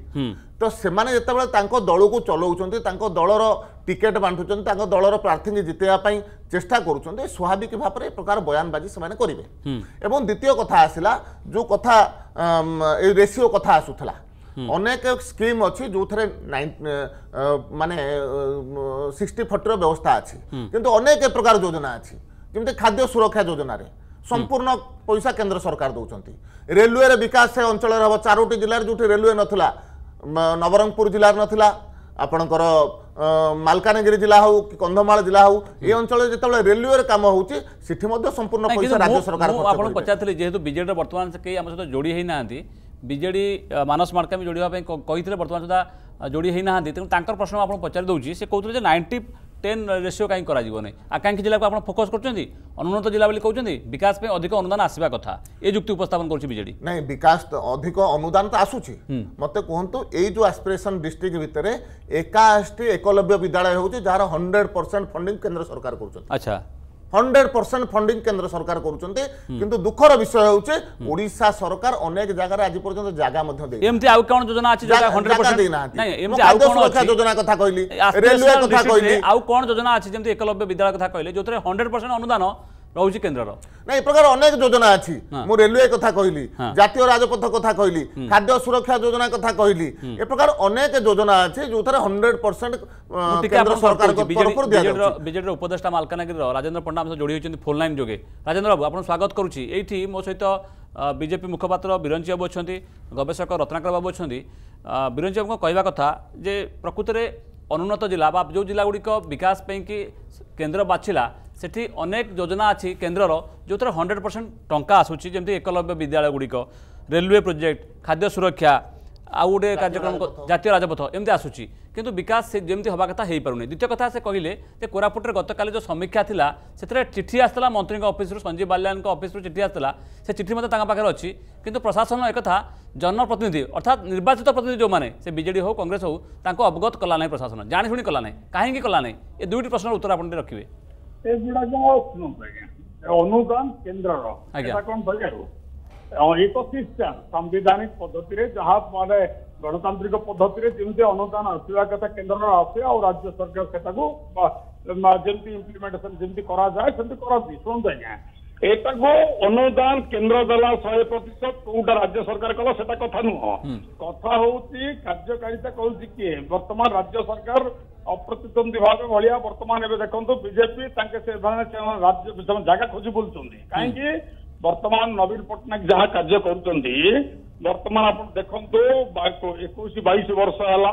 ତ ସେମାନେ ଯେତେବେଳେ ତାଙ୍କ ଦଳକୁ ଚଲାଉଛନ୍ତି ତାଙ୍କ ଦଳର ଟିକେଟ୍ ବାଣ୍ଟୁଛନ୍ତି ତାଙ୍କ ଦଳର ପ୍ରାର୍ଥୀଙ୍କୁ ଜିତେଇବା ପାଇଁ ଚେଷ୍ଟା କରୁଛନ୍ତି ସ୍ୱାଭାବିକ ଭାବରେ ଏ ପ୍ରକାର ବୟାନବାଜି ସେମାନେ କରିବେ ଏବଂ ଦ୍ୱିତୀୟ କଥା ଆସିଲା ଯେଉଁ କଥା ଏଇ ରେସିଓ କଥା ଆସୁଥିଲା ଅନେକ ସ୍କିମ୍ ଅଛି ଯେଉଁଥିରେ ମାନେ ସିକ୍ସଟି ଫର୍ଟିର ବ୍ୟବସ୍ଥା ଅଛି କିନ୍ତୁ ଅନେକ ପ୍ରକାର ଯୋଜନା ଅଛି कमिटी खाद्य सुरक्षा जोजनारे संपूर्ण पैसा केंद्र सरकार दोचं रेलवे विकाश हे अंळर हा चारो जिल्ह्या जेवढी रेलवे नवरपूर जिल्ह्या न मालकांगिरी जिल्हा हा की कंधमाळ जिल्हा हाऊ एवढे रेलवे काम होऊची सीमध्ये संपूर्ण पैसा राज्य सरकार से जेडी बसे आमच्या जोडी मानस विजेडी मसम मार्गामे जोडवाई बर्तमान सुद्धा जोडी होईना तुम त्या प्रश्न आपण पचार से सी कुठले न টেন রেସିଓ କାହିଁକି କରାଯିବନି ଆକାଂକ୍ଷୀ ଜିଲ୍ଲାକୁ ଆପଣ ଫୋକସ୍ କରୁଛନ୍ତି ଅନୁନ୍ନତ ଜିଲ୍ଲା ବୋଲି କହୁଛନ୍ତି ବିକାଶ ପାଇଁ ଅଧିକ ଅନୁଦାନ ଆସିବା କଥା ଏ ଯୁକ୍ତି ଉପସ୍ଥାପନ କରୁଛି ବିଜେଡି ନାଇଁ ବିକାଶ ଅଧିକ ଅନୁଦାନ ତ ଆସୁଛି ମୋତେ କୁହନ୍ତୁ ଏଇ ଯେଉଁ ଆସ୍ପିରେସନ୍ ଡିଷ୍ଟ୍ରିକ୍ଟ ଭିତରେ ଏକାଅଶୀ ଏକଲବ୍ୟ ବିଦ୍ୟାଳୟ ହେଉଛି ଯାହାର ହଣ୍ଡ୍ରେଡ଼ ପରସେଣ୍ଟ ଫଣ୍ଡିଂ କେନ୍ଦ୍ର ସରକାର କରୁଛନ୍ତି ଆଚ୍ଛା হন্ড্রেড পরসেন্ট ফন্ডিং কেন্দ্র সরকার করছেন কিন্তু দুঃখর বিষয় হচ্ছে ওড়িশা সরকার অনেক জায়গায় আজ পর্যন্ত জায়গা মধ্যে দেই এমতি আউ কোন যোজনা আছে যেটা 100% দেই না নাই এমতি আউ কোন সুরক্ষা যোজনা কথা কইলি রেলওয়ে কথা কইলি আউ কোন যোজনা আছে যেমতি একলব্য বিদ্যালয় কথা কইলি যোতরে 100% অনুদান ରହୁଛି କେନ୍ଦ୍ରର ନା ଏ ପ୍ରକାର ଅନେକ ଯୋଜନା ଅଛି ମୁଁ ରେଲୱେ କଥା କହିଲି ଜାତୀୟ ରାଜପଥ କଥା କହିଲି ଖାଦ୍ୟ ସୁରକ୍ଷା ଯୋଜନା କଥା କହିଲି ଏ ପ୍ରକାର ଅନେକ ଯୋଜନା ଅଛି ଯୋଉଥିରେ ହଣ୍ଡ୍ରେଡ ପରସେଣ୍ଟ କେନ୍ଦ୍ର ସରକାରଙ୍କ ତରଫରୁ ଦିଆଯାଉଛି ବିଜେଡିର ଉପଦେଷ୍ଟା ମାଲକାନଗିରିର ରାଜେନ୍ଦ୍ର ପଣ୍ଡା ଆମ ସହ ଯୋଡ଼ି ହୋଇଛନ୍ତି ଫୋନ୍ ଲାଇନ୍ ଯୋଗେ ରାଜେନ୍ଦ୍ର ବାବୁ ଆପଣ ସ୍ୱାଗତ କରୁଛି ଏଇଠି ମୋ ସହିତ ବିଜେପି ମୁଖପାତ୍ର ବିରଞ୍ଚି ବାବୁ ଅଛନ୍ତି ଗବେଷକ ରତ୍ନାକର ବାବୁ ଅଛନ୍ତି ବିରଞ୍ଚି ବାବୁଙ୍କ କହିବା କଥା ଯେ ପ୍ରକୃତରେ ଅନୁନ୍ନତ ଜିଲ୍ଲା ବା ଯେଉଁ ଜିଲ୍ଲାଗୁଡ଼ିକ ବିକାଶ ପାଇଁକି କେନ୍ଦ୍ର ବାଛିଲା ସେଠି ଅନେକ ଯୋଜନା ଅଛି କେନ୍ଦ୍ରର ଯେଉଁଥିରେ ହଣ୍ଡ୍ରେଡ଼ ପରସେଣ୍ଟ ଟଙ୍କା ଆସୁଛି ଯେମିତି ଏକଲବ୍ୟ ବିଦ୍ୟାଳୟ ଗୁଡ଼ିକ ରେଲୱେ ପ୍ରୋଜେକ୍ଟ ଖାଦ୍ୟ ସୁରକ୍ଷା ଆଉ ଗୋଟେ କାର୍ଯ୍ୟକ୍ରମ ଜାତୀୟ ରାଜପଥ ଏମିତି ଆସୁଛି କିନ୍ତୁ ବିକାଶ ସେ ଯେମିତି ହେବା କଥା ହୋଇପାରୁନି ଦ୍ୱିତୀୟ କଥା ସେ କହିଲେ ଯେ କୋରାପୁଟରେ ଗତକାଲି ଯେଉଁ ସମୀକ୍ଷା ଥିଲା ସେଥିରେ ଚିଠି ଆସିଥିଲା ମନ୍ତ୍ରୀଙ୍କ ଅଫିସରୁ ସଞ୍ଜୀବ ବାଲିଆନଙ୍କ ଅଫିସରୁ ଚିଠି ଆସିଥିଲା ସେ ଚିଠି ମଧ୍ୟ ତାଙ୍କ ପାଖରେ ଅଛି କିନ୍ତୁ ପ୍ରଶାସନ ଏକଥା ଜନପ୍ରତିନିଧି ଅର୍ଥାତ୍ ନିର୍ବାଚିତ ପ୍ରତିନିଧି ଯେଉଁମାନେ ସେ ବିଜେଡ଼ି ହେଉ କଂଗ୍ରେସ ହେଉ ତାଙ୍କୁ ଅବଗତ କଲା ନାହିଁ ପ୍ରଶାସନ ଜାଣିଶୁଣି କଲା ନାହିଁ କାହିଁକି କଲା ନାହିଁ ଏ ଦୁଇଟି ପ୍ରଶ୍ନର ଉତ୍ତର ଆପଣ ରଖିବେ अनुदान केन्द्र सिस्टम संविधानिक पद्धति जहां मानते गणतांत्रिक पद्धति जमी अनुदान आसवा कथा केन्द्र आसे और राज्य सरकार से जमी इम्प्लीमेंटेशन जमी करती शुद्ध आज्ञा अनुदान केन्द्र दला शहे प्रतिशत कौटा राज्य सरकार कल से कथा नुह कथा हूँ कार्यकारिता कहती बर्तमान राज्य सरकार ଅପ୍ରତିଦ୍ୱନ୍ଦୀ ଭାବେ ଭଳିଆ ବର୍ତ୍ତମାନ ଏବେ ଦେଖନ୍ତୁ ବିଜେପି ତାଙ୍କେ ସେମାନେ ରାଜ୍ୟ ସେମାନେ ଜାଗା ଖୋଜି ବୁଲୁଛନ୍ତି କାହିଁକି ବର୍ତ୍ତମାନ ନବୀନ ପଟ୍ଟନାୟକ ଯାହା କାର୍ଯ୍ୟ କରୁଛନ୍ତି ବର୍ତ୍ତମାନ ଆପଣ ଦେଖନ୍ତୁ ଏକୋଇଶ ବାଇଶ ବର୍ଷ ହେଲା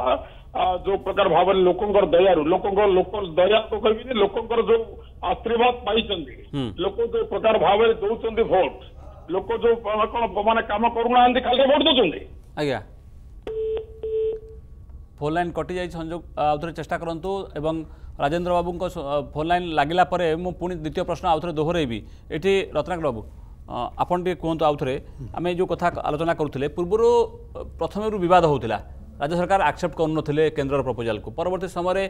ଯୋଉ ପ୍ରକାର ଭାବରେ ଲୋକଙ୍କର ଦୟାରୁ ଲୋକଙ୍କ ଲୋକ ଦୟା ତ କହିବିନି ଲୋକଙ୍କର ଯୋଉ ଆଶୀର୍ବାଦ ପାଇଛନ୍ତି ଲୋକ ଯୋଉ ପ୍ରକାର ଭାବରେ ଦଉଛନ୍ତି ଭୋଟ ଲୋକ ଯୋଉ କଣ ମାନେ କାମ କରୁନାହାନ୍ତି ଖାଲି ଭୋଟ ଦଉଛନ୍ତି ଆଜ୍ଞା ফোন লাইন কটি যাই সংযোগ আউথরে চেষ্টা করতু এবং রাজেন্দ্র বাবুঙ্ ফোন লাইন লাগিলা পরে মু পুঁ দ্বিতীয় প্রশ্ন আউথরে দোহরাইবি এটি রত্নাকর বাবু আপন টিকে কুহতু আউথরে আমি যে কথা আলোচনা করুলে পূর্বর প্রথমে বিবাদ হোলা রাজ্য সরকার আকসেপ্ট করুনলে কেন্দ্রর প্রপোজাল কু পরবর্তী সময়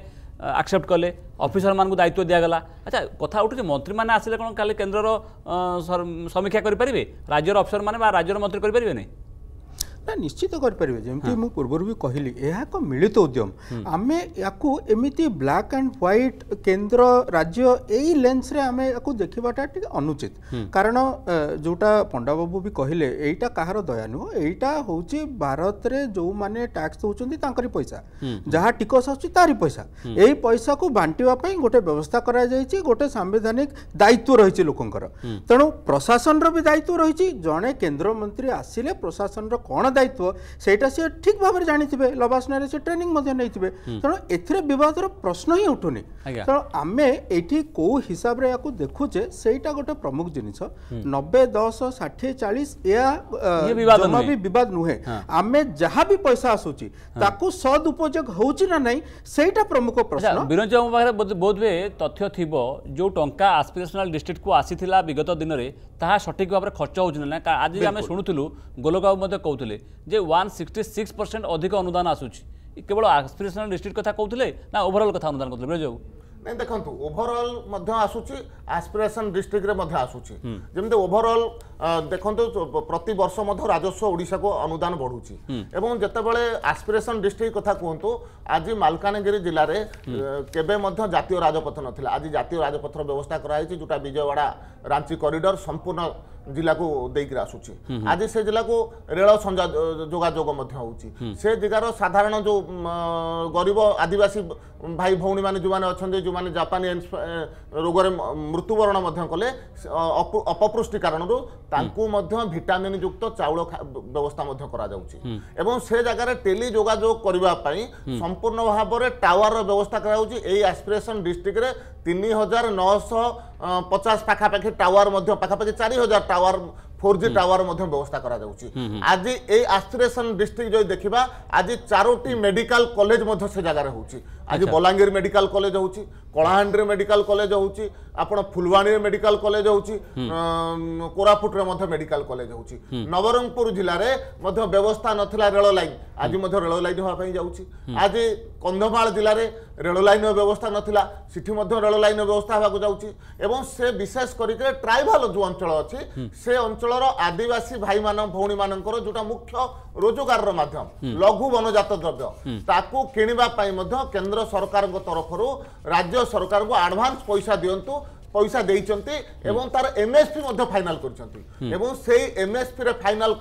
আকসেপ্ট কলে অফিসর মানুষ দায়িত্ব দিয়েগলা আচ্ছা কথা উঠুছে মন্ত্রী মানে আসলে কোণ কালি কেন্দ্রর সমীক্ষা করে পারে রাজ্যর অফিসর মানে বা রাজ্যর মন্ত্রী করে পারে না ନା ନିଶ୍ଚିତ କରିପାରିବେ ଯେମିତି ମୁଁ ପୂର୍ବରୁ ବି କହିଲି ଏହା ଏକ ମିଳିତ ଉଦ୍ୟମ ଆମେ ୟାକୁ ଏମିତି ବ୍ଲାକ୍ ଆଣ୍ଡ ହ୍ୱାଇଟ୍ କେନ୍ଦ୍ର ରାଜ୍ୟ ଏଇ ଲେନ୍ସରେ ଆମେ ୟାକୁ ଦେଖିବାଟା ଟିକେ ଅନୁଚିତ କାରଣ ଯେଉଁଟା ବାବୁ ବି କହିଲେ ଏଇଟା କାହାର ଦୟା ନୁହଁ ଏଇଟା ହେଉଛି ଭାରତରେ ଯେଉଁମାନେ ଟ୍ୟାକ୍ସ ଦେଉଛନ୍ତି ତାଙ୍କରି ପଇସା ଯାହା ଟିକସ ଆସୁଛି ତାରି ପଇସା ଏଇ ପଇସାକୁ ବାଣ୍ଟିବା ପାଇଁ ଗୋଟେ ବ୍ୟବସ୍ଥା କରାଯାଇଛି ଗୋଟେ ସାମ୍ବିଧାନିକ ଦାୟିତ୍ୱ ରହିଛି ଲୋକଙ୍କର ତେଣୁ ପ୍ରଶାସନର ବି ଦାୟିତ୍ୱ ରହିଛି ଜଣେ କେନ୍ଦ୍ରମନ୍ତ୍ରୀ ଆସିଲେ ପ୍ରଶାସନର କ'ଣ ଦାୟିତ୍ୱ ସେଇଟା ସିଏ ଠିକ୍ ଭାବରେ ଜାଣିଥିବେ ଲବାସନାରେ ସେ ଟ୍ରେନିଂ ମଧ୍ୟ ନେଇଥିବେ ତେଣୁ ଏଥିରେ ବିବାଦର ପ୍ରଶ୍ନ ହିଁ ଉଠୁନି ତେଣୁ ଆମେ ଏଇଠି କେଉଁ ହିସାବରେ ୟାକୁ ଦେଖୁଛେ ସେଇଟା ଗୋଟେ ପ୍ରମୁଖ ଜିନିଷ ନବେ ଦଶ ଷାଠିଏ ଚାଳିଶ ଏହା ଜମା ବି ବିବାଦ ନୁହେଁ ଆମେ ଯାହା ବି ପଇସା ଆସୁଛି ତାକୁ ସଦୁପଯୋଗ ହେଉଛି ନା ନାହିଁ ସେଇଟା ପ୍ରମୁଖ ପ୍ରଶ୍ନ ବିରଞ୍ଜ ବାବୁଙ୍କ ପାଖରେ ବୋଧହୁଏ ତଥ୍ୟ ଥିବ ଯେଉଁ ଟଙ୍କା ଆସ୍ପିରେସନାଲ ଡିଷ୍ଟ୍ରିକ୍ଟକୁ ଆସିଥିଲା ବିଗତ ଦିନରେ ତାହା ସଠିକ ଭାବରେ ଖର୍ଚ୍ଚ ହେଉଛି ନା ଆଜି ଆମେ ଶୁଣୁଥିଲୁ ଗୋଲକବାବୁ ମଧ୍ୟ କହୁଥିଲେ যে ওয়ান সিক্সটি সিক্স পরসেন্ট অধিক অনুদান আসুচি কেবল আসপিরেসনাল ডিস্ট্রিক্ট কথা কৌলে না ওভরঅল কথা অনুদান করলে ব্রজবাবু ନାଇଁ ଦେଖନ୍ତୁ ଓଭରଅଲ୍ ମଧ୍ୟ ଆସୁଛି ଆସ୍ପିରେସନ୍ ଡିଷ୍ଟ୍ରିକ୍ଟରେ ମଧ୍ୟ ଆସୁଛି ଯେମିତି ଓଭରଅଲ୍ ଦେଖନ୍ତୁ ପ୍ରତିବର୍ଷ ମଧ୍ୟ ରାଜସ୍ୱ ଓଡ଼ିଶାକୁ ଅନୁଦାନ ବଢ଼ୁଛି ଏବଂ ଯେତେବେଳେ ଆସ୍ପିରେସନ୍ ଡିଷ୍ଟ୍ରିକ୍ଟ କଥା କୁହନ୍ତୁ ଆଜି ମାଲକାନଗିରି ଜିଲ୍ଲାରେ କେବେ ମଧ୍ୟ ଜାତୀୟ ରାଜପଥ ନଥିଲା ଆଜି ଜାତୀୟ ରାଜପଥର ବ୍ୟବସ୍ଥା କରାଯାଇଛି ଯେଉଁଟା ବିଜୟୱାଡ଼ା ରାଞ୍ଚି କରିଡ଼ର ସମ୍ପୂର୍ଣ୍ଣ ଜିଲ୍ଲାକୁ ଦେଇକିରି ଆସୁଛି ଆଜି ସେ ଜିଲ୍ଲାକୁ ରେଳ ସଂଯା ଯୋଗାଯୋଗ ମଧ୍ୟ ହେଉଛି ସେ ଜିଲ୍ଲାର ସାଧାରଣ ଯେଉଁ ଗରିବ ଆଦିବାସୀ ଭାଇ ଭଉଣୀମାନେ ଯେଉଁମାନେ ଅଛନ୍ତି ଯେଉଁମାନେ ଜାପାନୀ ରୋଗରେ ମୃତ୍ୟୁବରଣ ମଧ୍ୟ କଲେ ଅପପୃଷ୍ଟି କାରଣରୁ ତାଙ୍କୁ ମଧ୍ୟ ଭିଟାମିନ୍ ଯୁକ୍ତ ଚାଉଳ ବ୍ୟବସ୍ଥା ମଧ୍ୟ କରାଯାଉଛି ଏବଂ ସେ ଜାଗାରେ ଟେଲି ଯୋଗାଯୋଗ କରିବା ପାଇଁ ସମ୍ପୂର୍ଣ୍ଣ ଭାବରେ ଟାୱାରର ବ୍ୟବସ୍ଥା କରାଯାଉଛି ଏଇ ଆସ୍ପିରେସନ୍ ଡିଷ୍ଟ୍ରିକ୍ଟରେ ତିନି ହଜାର ନଅଶହ ପଚାଶ ପାଖାପାଖି ଟାୱାର ମଧ୍ୟ ପାଖାପାଖି ଚାରି ହଜାର টাওয়ার ফোর জি টাওয়ার মধ্যে ব্যবস্থা করা যাচ্ছে আজ এই আস্পিরেসন ডিস্ট্রিক্ট যদি দেখা আজ চারোটি মেডিকাল কলেজ মধ্যে সে জায়গায় হচ্ছে আজ বলাঙ্গীর মেডিকাল কলেজ হচ্ছে କଳାହାଣ୍ଡିରେ ମେଡିକାଲ କଲେଜ ହେଉଛି ଆପଣ ଫୁଲବାଣୀରେ ମେଡିକାଲ କଲେଜ ହେଉଛି କୋରାପୁଟରେ ମଧ୍ୟ ମେଡିକାଲ କଲେଜ ହେଉଛି ନବରଙ୍ଗପୁର ଜିଲ୍ଲାରେ ମଧ୍ୟ ବ୍ୟବସ୍ଥା ନଥିଲା ରେଳ ଲାଇନ୍ ଆଜି ମଧ୍ୟ ରେଳ ଲାଇନ୍ ହେବା ପାଇଁ ଯାଉଛି ଆଜି କନ୍ଧମାଳ ଜିଲ୍ଲାରେ ରେଳ ଲାଇନ୍ର ବ୍ୟବସ୍ଥା ନଥିଲା ସେଠି ମଧ୍ୟ ରେଳ ଲାଇନ୍ର ବ୍ୟବସ୍ଥା ହେବାକୁ ଯାଉଛି ଏବଂ ସେ ବିଶେଷ କରିକି ଟ୍ରାଇବାଲ ଯେଉଁ ଅଞ୍ଚଳ ଅଛି ସେ ଅଞ୍ଚଳର ଆଦିବାସୀ ଭାଇମାନ ଭଉଣୀମାନଙ୍କର ଯେଉଁଟା ମୁଖ୍ୟ ରୋଜଗାରର ମାଧ୍ୟମ ଲଘୁ ବନଜାତ ଦ୍ରବ୍ୟ ତାକୁ କିଣିବା ପାଇଁ ମଧ୍ୟ କେନ୍ଦ୍ର ସରକାରଙ୍କ ତରଫରୁ ରାଜ୍ୟ ରାଜ୍ୟ ସରକାରଙ୍କୁ ଆଡଭାନ୍ସ ପଇସା ଦିଅନ୍ତୁ ପଇସା ଦେଇଛନ୍ତି ଏବଂ ତାର ଏମଏସପି ମଧ୍ୟ ଫାଇନାଲ କରିଛନ୍ତି ଏବଂ ସେଇ ଏମଏସପିରେ ଫାଇନାଲ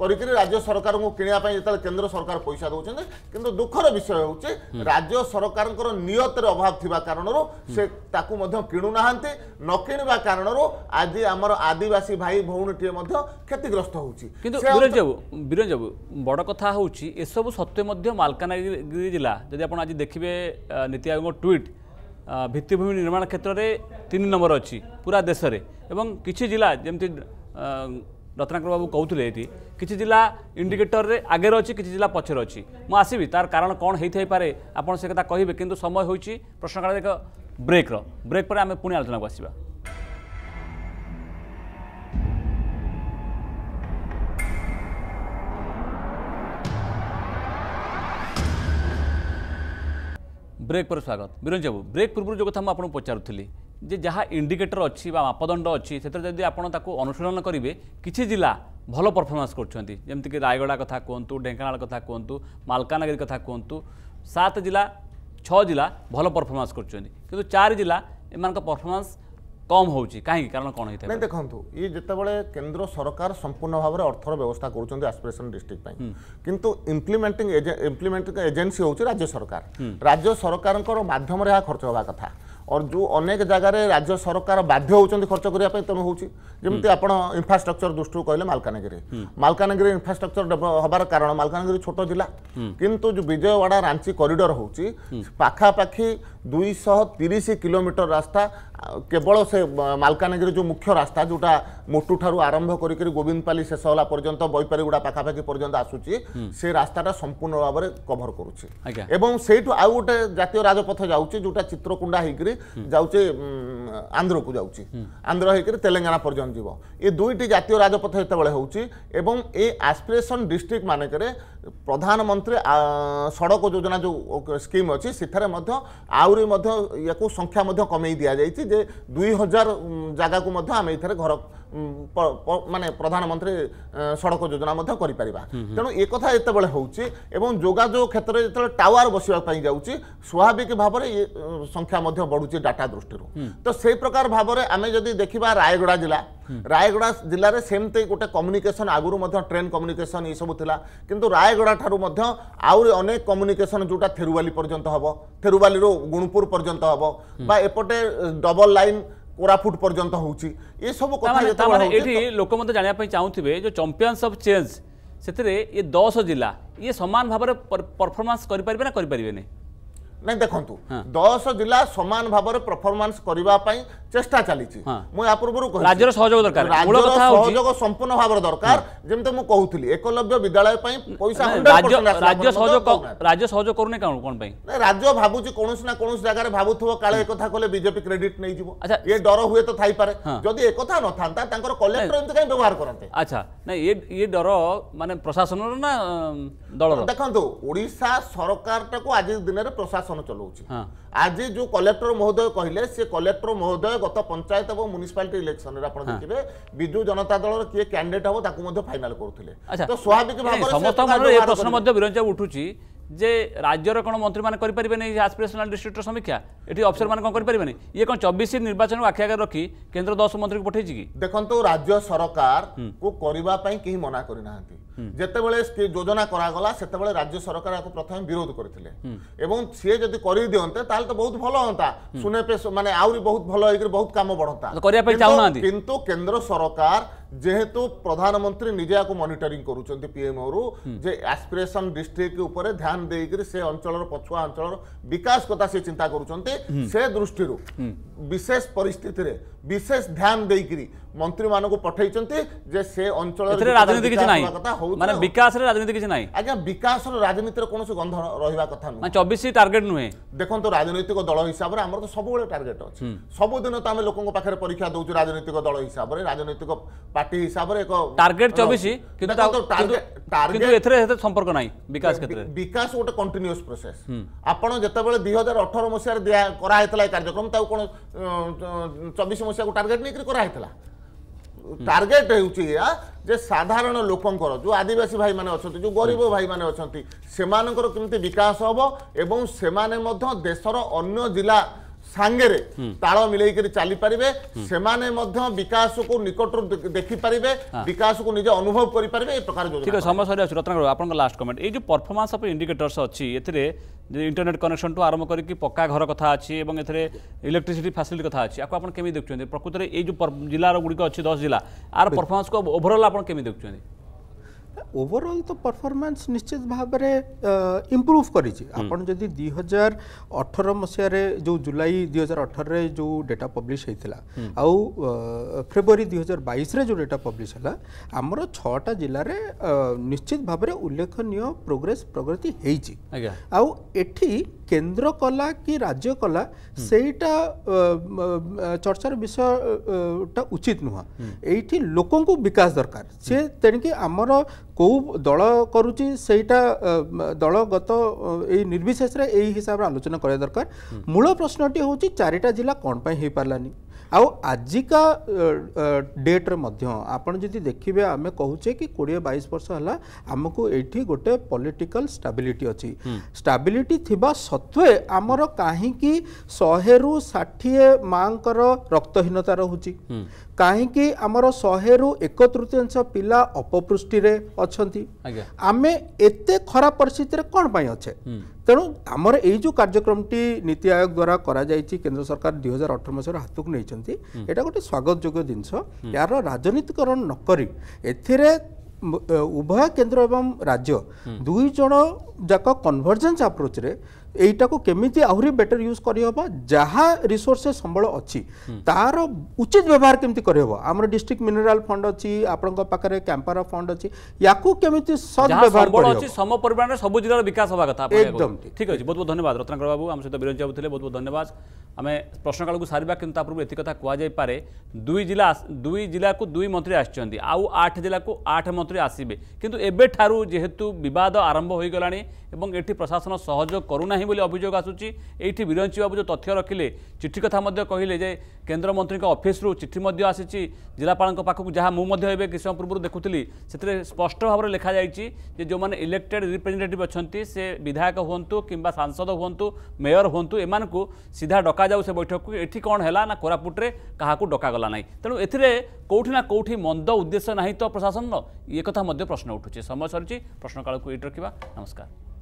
କରିକିରି ରାଜ୍ୟ ସରକାରଙ୍କୁ କିଣିବା ପାଇଁ ଯେତେବେଳେ କେନ୍ଦ୍ର ସରକାର ପଇସା ଦେଉଛନ୍ତି କିନ୍ତୁ ଦୁଃଖର ବିଷୟ ହେଉଛି ରାଜ୍ୟ ସରକାରଙ୍କର ନିୟତରେ ଅଭାବ ଥିବା କାରଣରୁ ସେ ତାକୁ ମଧ୍ୟ କିଣୁନାହାନ୍ତି ନ କିଣିବା କାରଣରୁ ଆଜି ଆମର ଆଦିବାସୀ ଭାଇ ଭଉଣୀଟିଏ ମଧ୍ୟ କ୍ଷତିଗ୍ରସ୍ତ ହେଉଛି କିନ୍ତୁ ବୀରଜବାବୁ ବଡ଼ କଥା ହେଉଛି ଏସବୁ ସତ୍ୟ ମଧ୍ୟ ମାଲକାନଗିରି ଜିଲ୍ଲା ଯଦି ଆପଣ ଆଜି ଦେଖିବେ ନୀତି ଆୟୋଗ ଟ୍ୱିଟ୍ ভিত্তিভূমি নির্মাণ ক্ষেত্রে তিন নম্বর অছি পুরা দেশে এবং কিছু জেলা যেমতি রত্নাকর বাবু কৌলে এটি কিছু জেলা ইন্ডিকেটরের আগের অছি কিছু জেলা পছরে অছি মু আসবি তার কারণ কম হয়ে পারে আপনার সে কথা কহবে কিন্তু সময় হয়েছি প্রশ্নকাল এক ব্রেক্র ব্রেক পরে আমি পুঁ আলোচনা আসবা ବ୍ରେକ୍ ପରେ ସ୍ୱାଗତ ବିରଞ୍ଜ ବାବୁ ବ୍ରେକ୍ ପୂର୍ବରୁ ଯେଉଁ କଥା ମୁଁ ଆପଣଙ୍କୁ ପଚାରୁଥିଲି ଯେ ଯାହା ଇଣ୍ଡିକେଟର ଅଛି ବା ମାପଦଣ୍ଡ ଅଛି ସେଥିରେ ଯଦି ଆପଣ ତାକୁ ଅନୁଶୀଳନ କରିବେ କିଛି ଜିଲ୍ଲା ଭଲ ପରଫର୍ମାନ୍ସ କରୁଛନ୍ତି ଯେମିତିକି ରାୟଗଡ଼ା କଥା କୁହନ୍ତୁ ଢେଙ୍କାନାଳ କଥା କୁହନ୍ତୁ ମାଲକାନଗିରି କଥା କୁହନ୍ତୁ ସାତ ଜିଲ୍ଲା ଛଅ ଜିଲ୍ଲା ଭଲ ପରଫର୍ମାନ୍ସ କରୁଛନ୍ତି କିନ୍ତୁ ଚାରି ଜିଲ୍ଲା ଏମାନଙ୍କ ପରଫର୍ମାନ୍ସ কম হচ্ছে কাহি কারণ কোণ হয়ে না দেখুন ইয়ে যেতবে কেন্দ্র সরকার সম্পূর্ণ ভাবে অর্থর ব্যবস্থা করছেন আসপিরেসন ডিস্ট্রিক্ট পাই কিন্তু ইমপ্লিমেন্টিং ইমপ্লিমেন্টিং এজেন্সি হচ্ছে রাজ্য সরকার রাজ্য সরকারঙ্কর মাধ্যমে ଏହା খরচ হওয়া কথা और जो अनेक जगार राज्य सरकार बाध्य होती खर्च करने तुम हो जमी आप इनफ्रास्ट्रक्चर दृष्टि कहले मलकानगि मलकानगि इनफ्रास्ट्रक्चर हबार कारण मलकानगि छोट जिला किंतु जो विजयवाड़ा रांची करडर हो पाखापाखि दुईश तीस किलोमीटर रास्ता কেবল সে মালকানগির যে মুখ্য রাস্তা যেটা মোটুঠার আরম্ভ করি গোবিন্দপালি শেষ হওয়া পর্যন্ত বৈপারিগুড়া পাখাপাখি পর্যন্ত আসুচি সে রাস্তাটা সম্পূর্ণ ভাবে কভর করুছে এবং সেইটু আউ গোটে জাতীয় রাজপথ যাচ্ছে যেটা চিত্রকুণ্ডা হয়েকি যাচ্ছে আন্ধ্রকু যাচ্ছে আন্ধ্র হয়েকি তেলেঙ্গানা পর্যন্ত যাব এই দুইটি জাতীয় রাজপথ যেতবে হচ্ছে এবং এই আসপিরেসন ডিস্ট্রিক্ট মানকরে ପ୍ରଧାନମନ୍ତ୍ରୀ ସଡ଼କ ଯୋଜନା ଯେଉଁ ସ୍କିମ୍ ଅଛି ସେଠାରେ ମଧ୍ୟ ଆହୁରି ମଧ୍ୟ ୟାକୁ ସଂଖ୍ୟା ମଧ୍ୟ କମେଇ ଦିଆଯାଇଛି ଯେ ଦୁଇ ହଜାର ଜାଗାକୁ ମଧ୍ୟ ଆମେ ଏଥିରେ ଘର মানে প্রধানমন্ত্রী সড়ক যোজনা মধ্যে করিপারিবা তেণু একথা যেতবে হচ্ছে এবং যোগাযোগ ক্ষেত্রে যেত টাওয়ার বসিবা যাচ্ছে স্বাভাবিক ভাবে সংখ্যা মধ্যে বড়ুছে ডাটা দৃষ্টি তো সেই প্রকার ভাবে আমি যদি দেখিবা রায়গড়া জেলা রায়গড়া জেলার সেমতি গোটে কম্যুনিকেসন আগর ট্রেন কম্যুনিকেসন এইসব লা কিন্তু রায়গড়া ঠার আহরি অনেক কম্যুনিকেসন যেটা থেরুবালি পর্যন্ত হব থেরুবালি গুণপুর পর্যন্ত হব বা এপটে ডবল লাইন কোরাপুট পর্যন্ত হচ্ছে এসব কথা মানে, মানে এটি লোক মধ্যে জাঁয়া চাহুবে যে চম্পিয়ন্স অফ চেঞ্জ সেতরে এ দশ জেলা ইয়ে সমান ভাবে পরফরমান্স করে পারবে না করে পারবে না দেখুন দশ জেলা সমান ভাবে পরফরমান্স করা ଚେଷ୍ଟା ଚାଲିଛି ମୁଁ ୟା ପୂର୍ବରୁ ରାଜ୍ୟର ସହଯୋଗ ଦରକାର ସହଯୋଗ ସମ୍ପୂର୍ଣ୍ଣ ଭାବରେ ଦରକାର ଯେମିତି ମୁଁ କହୁଥିଲି ଏକଲବ୍ୟ ବିଦ୍ୟାଳୟ ପାଇଁ ପଇସା ରାଜ୍ୟ ସହଯୋଗ କରୁନି କଣ କଣ ପାଇଁ ରାଜ୍ୟ ଭାବୁଛି କୌଣସି ନା କୌଣସି ଜାଗାରେ ଭାବୁଥିବ କାଳେ ଏକଥା କଲେ ବିଜେପି କ୍ରେଡିଟ ନେଇଯିବ ଆଚ୍ଛା ଇଏ ଡର ହୁଏ ତ ଥାଇପାରେ ଯଦି ଏକଥା ନଥାନ୍ତା ତାଙ୍କର କଲେକ୍ଟର ଏମିତି କାହିଁ ବ୍ୟବହାର କରନ୍ତେ ଆଚ୍ଛା ନାଇଁ ଇଏ ଡର ମାନେ ପ୍ରଶାସନର ନା ଦଳ ଦେଖନ୍ତୁ ଓଡ଼ିଶା ସରକାରଟାକୁ ଆଜି ଦିନରେ ପ୍ରଶାସନ ଚଲାଉଛି আজি যে কলেক্টর মহোদয় কহিলে সে কলেক্টর মহোদয় গত পঞ্চায়েত এবং মুনিসিপালিটি ইলেকশনরে আপনার দেখবে বিজু জনতা দলর কি ক্যান্ডিডেট হব তাকে মধ্যে ফাইনাল করুলে তো স্বাভাবিক ভাবে সমস্ত মনে এই প্রশ্ন মধ্যে বিরঞ্জা উঠুছি যে রাজ্যর কোণ মন্ত্রী মানে করে এই আসপিরেসনাল ডিস্ট্রিক্টর সমীক্ষা এটি অফিসর মানে করে ইয়ে কোণ চব্বিশ নির্বাচন আখিআগে রাখি কেন্দ্র দশ মন্ত্রী পঠাইছি কি দেখুন রাজ্য সরকার কু করা কেহি মনা করে না যেতবে যোজনা করাগলা সেতবে রাজ্য সরকার প্রথমে বিরোধ করে এবং সি যদি করে দিতে তাহলে তো বহু ভালো হতা শুনে মানে আহরি বহু ভালো হয়ে বহু কাম বড়তা কিন্তু কেন্দ্র সরকার যেহেতু প্রধানমন্ত্রী নিজে আকু মনিটরিং করছেন পিএমও রু যে আসপিরেসন ডিস্ট্রিক্ট উপরে ধ্যান দিয়ে সে অঞ্চলর পছুয়া অঞ্চল বিকাশ কথা সে চিন্তা করছেন সে দৃষ্টি বিশেষ পরিস্থিতি বিশেষ ধ্যান দিয়ে মন্ত্রী মানুষ পঠাইছেন যে সে অঞ্চল রাজনীতি কিছু নাই মানে বিকাশের রাজনীতি কিছু নাই আজ্ঞা বিকাশের রাজনীতির কোণী গন্ধ রহবা কথা নয় চব্বিশ টার্গেট নুহে দেখুন রাজনৈতিক দল হিসাবে আমার তো সবুলে টার্গেট অছে সবুদিন তো আমি লোক পাখে পরীক্ষা দৌছু রাজনৈতিক দল হিসাবে রাজনৈতিক পার্টি হিসাবে এক টার্গেট চব্বিশ কিন্তু এতে সম্পর্ক নাই বিকাশ ক্ষেত্রে বিকাশ গোটে কন্টিনিউস প্রোসেস আপনার যেত দুই হাজার অঠর মশায় দিয়া করা হয়েছিল এই কার্যক্রম তাও কোণ চব্বিশ মশাকে টার্গেট নিয়ে করা হয়েছিল ଟାର୍ଗେଟ୍ ହେଉଛି ଏହା ଯେ ସାଧାରଣ ଲୋକଙ୍କର ଯେଉଁ ଆଦିବାସୀ ଭାଇମାନେ ଅଛନ୍ତି ଯେଉଁ ଗରିବ ଭାଇମାନେ ଅଛନ୍ତି ସେମାନଙ୍କର କେମିତି ବିକାଶ ହେବ ଏବଂ ସେମାନେ ମଧ୍ୟ ଦେଶର ଅନ୍ୟ ଜିଲ୍ଲା ସାଙ୍ଗରେ ତାଳ ମିଳେଇକରି ଚାଲିପାରିବେ ସେମାନେ ମଧ୍ୟ ବିକାଶକୁ ନିକଟରୁ ଦେଖିପାରିବେ ବିକାଶକୁ ନିଜେ ଅନୁଭବ କରିପାରିବେ ଏ ପ୍ରକାର ଠିକ୍ ଅଛି ସମୟ ସରିଆସୁଛି ରତ୍ନାକର ଆପଣଙ୍କ ଲାଷ୍ଟ କମେଣ୍ଟ ଏଇ ଯେଉଁ ପରଫର୍ମାନ୍ସ ଅଫ୍ ଇଣ୍ଡିକେଟର୍ସ ଅଛି ଏଥିରେ ଇଣ୍ଟରନେଟ୍ କନେକ୍ସନ୍ଠୁ ଆରମ୍ଭ କରିକି ପକ୍କା ଘର କଥା ଅଛି ଏବଂ ଏଥିରେ ଇଲେକ୍ଟ୍ରିସିଟି ଫ୍ୟାସିଲିଟି କଥା ଅଛି ଆକୁ ଆପଣ କେମିତି ଦେଖୁଛନ୍ତି ପ୍ରକୃତରେ ଏଇ ଯେଉଁ ଜିଲ୍ଲାର ଗୁଡ଼ିକ ଅଛି ଦଶ ଜିଲ୍ଲା ଆର ପରଫର୍ମାନ୍ସକୁ ଓଭରଅଲ୍ ଆପଣ କେମିତି ଦେଖୁଛନ୍ତି ওভরঅল তো ପରଫର୍ମାନ୍ସ ନିଶ୍ଚିତ ଭାବରେ ଇମ୍ପ୍ରୁଭ୍ କରିଛି ଆପଣ ଯଦି ଦୁଇ ହଜାର ଅଠର ମସିହାରେ ଯେଉଁ ଜୁଲାଇ ଦୁଇ ହଜାର ଅଠରରେ ଯେଉଁ ଡେଟା ପବ୍ଲିଶ ହେଇଥିଲା ଆଉ ଫେବୃଆରୀ ଦୁଇ ହଜାର ବାଇଶରେ ଯେଉଁ ଡେଟା ପବ୍ଲିଶ ହେଲା ଆମର ଛଅଟା ଜିଲ୍ଲାରେ ନିଶ୍ଚିତ ଭାବରେ ଉଲ୍ଲେଖନୀୟ ପ୍ରୋଗ୍ରେସ୍ ପ୍ରଗତି ହେଇଛି ଆଉ ଏଠି କେନ୍ଦ୍ର କଲା କି ରାଜ୍ୟ କଲା ସେଇଟା ଚର୍ଚ୍ଚାର ବିଷୟଟା ଉଚିତ ନୁହଁ ଏଇଠି ଲୋକଙ୍କୁ ବିକାଶ ଦରକାର ସେ ତେଣିକି ଆମର କେଉଁ ଦଳ କରୁଛି ସେଇଟା ଦଳଗତ ଏଇ ନିର୍ବିଶେଷରେ ଏଇ ହିସାବରେ ଆଲୋଚନା କରିବା ଦରକାର ମୂଳ ପ୍ରଶ୍ନଟି ହେଉଛି ଚାରିଟା ଜିଲ୍ଲା କ'ଣ ପାଇଁ ହେଇପାରିଲାନି ଆଉ ଆଜିକା ଡେଟ୍ରେ ମଧ୍ୟ ଆପଣ ଯଦି ଦେଖିବେ ଆମେ କହୁଛେ କି କୋଡ଼ିଏ ବାଇଶ ବର୍ଷ ହେଲା ଆମକୁ ଏଇଠି ଗୋଟେ ପଲିଟିକାଲ ଷ୍ଟାବିଲିଟି ଅଛି ଷ୍ଟାବିଲିଟି ଥିବା ସତ୍ତ୍ୱେ ଆମର କାହିଁକି ଶହେରୁ ଷାଠିଏ ମାଙ୍କର ରକ୍ତହୀନତା ରହୁଛି କାହିଁକି ଆମର ଶହେରୁ ଏକ ତୃତୀୟାଂଶ ପିଲା ଅପପୃଷ୍ଟିରେ ଅଛନ୍ତି ଆମେ ଏତେ ଖରାପ ପରିସ୍ଥିତିରେ କ'ଣ ପାଇଁ ଅଛେ ତେଣୁ ଆମର ଏଇ ଯେଉଁ କାର୍ଯ୍ୟକ୍ରମଟି ନୀତି ଆୟୋଗ ଦ୍ୱାରା କରାଯାଇଛି କେନ୍ଦ୍ର ସରକାର ଦୁଇ ହଜାର ଅଠର ମସିହାରେ ହାତକୁ ନେଇଛନ୍ତି ଏଇଟା ଗୋଟେ ସ୍ୱାଗତଯୋଗ୍ୟ ଜିନିଷ ଏହାର ରାଜନୀତିକରଣ ନକରି ଏଥିରେ ଉଭୟ କେନ୍ଦ୍ର ଏବଂ ରାଜ୍ୟ ଦୁଇ ଜଣ ଯାକ କନଭର୍ଜେନ୍ସ ଆପ୍ରୋଚ୍ରେ ଏଇଟାକୁ କେମିତି ଆହୁରି ବେଟର ୟୁଜ୍ କରିହେବ ଯାହା ରିସୋର୍ସେସ୍ ସମ୍ବଳ ଅଛି ତାର ଉଚିତ ବ୍ୟବହାର କେମିତି କରିହେବ ଆମର ଡିଷ୍ଟ୍ରିକ୍ଟ ମିନେରାଲ ଫଣ୍ଡ ଅଛି ଆପଣଙ୍କ ପାଖରେ କ୍ୟାମ୍ପାର ଫଣ୍ଡ ଅଛି ୟାକୁ କେମିତି ସଦ୍ ବ୍ୟବହାର ଅଛି ସମ ପରିମାଣରେ ସବୁ ଜିଲ୍ଲାର ବିକାଶ ହେବା କଥା ଏକଦମ ଠିକ୍ ଅଛି ବହୁତ ବହୁତ ଧନ୍ୟବାଦ ରତ୍ନାକର ବାବୁ ଆମ ସହିତ ବିରଞ୍ଜ ବାବୁ ଥିଲେ ବହୁତ ବହୁତ ଧନ୍ୟବାଦ ଆମେ ପ୍ରଶ୍ନକାଳକୁ ସାରିବା କିନ୍ତୁ ତା ପୂର୍ବରୁ ଏତିକି କଥା କୁହାଯାଇପାରେ ଦୁଇ ଜିଲ୍ଲା ଦୁଇ ଜିଲ୍ଲାକୁ ଦୁଇ ମନ୍ତ୍ରୀ ଆସିଛନ୍ତି ଆଉ ଆଠ ଜିଲ୍ଲାକୁ ଆଠ ମନ୍ତ୍ରୀ ଆସିବେ କିନ୍ତୁ ଏବେଠାରୁ ଯେହେତୁ ବିବାଦ ଆରମ୍ଭ ହୋଇଗଲାଣି ଏବଂ ଏଠି ପ୍ରଶାସନ ସହଯୋଗ କରୁନାହିଁ ନାହିଁ ବୋଲି ଅଭିଯୋଗ ଆସୁଛି ଏଇଠି ବିରଞ୍ଚି ବାବୁ ଯେଉଁ ତଥ୍ୟ ରଖିଲେ ଚିଠି କଥା ମଧ୍ୟ କହିଲେ ଯେ କେନ୍ଦ୍ରମନ୍ତ୍ରୀଙ୍କ ଅଫିସରୁ ଚିଠି ମଧ୍ୟ ଆସିଛି ଜିଲ୍ଲାପାଳଙ୍କ ପାଖକୁ ଯାହା ମୁଁ ମଧ୍ୟ ଏବେ କିଛି ସମୟ ପୂର୍ବରୁ ଦେଖୁଥିଲି ସେଥିରେ ସ୍ପଷ୍ଟ ଭାବରେ ଲେଖାଯାଇଛି ଯେ ଯେଉଁମାନେ ଇଲେକ୍ଟେଡ଼ ରିପ୍ରେଜେଣ୍ଟେଟିଭ୍ ଅଛନ୍ତି ସେ ବିଧାୟକ ହୁଅନ୍ତୁ କିମ୍ବା ସାଂସଦ ହୁଅନ୍ତୁ ମେୟର ହୁଅନ୍ତୁ ଏମାନଙ୍କୁ ସିଧା ଡକାଯାଉ ସେ ବୈଠକକୁ ଏଠି କ'ଣ ହେଲା ନା କୋରାପୁଟରେ କାହାକୁ ଡକାଗଲା ନାହିଁ ତେଣୁ ଏଥିରେ କେଉଁଠି ନା କେଉଁଠି ମନ୍ଦ ଉଦ୍ଦେଶ୍ୟ ନାହିଁ ତ ପ୍ରଶାସନର ଏ କଥା ମଧ୍ୟ ପ୍ରଶ୍ନ ଉଠୁଛି ସମୟ ସରିଛି ପ୍ରଶ୍ନକାଳକୁ ଏଇଠି ରଖିବା ନମସ୍କାର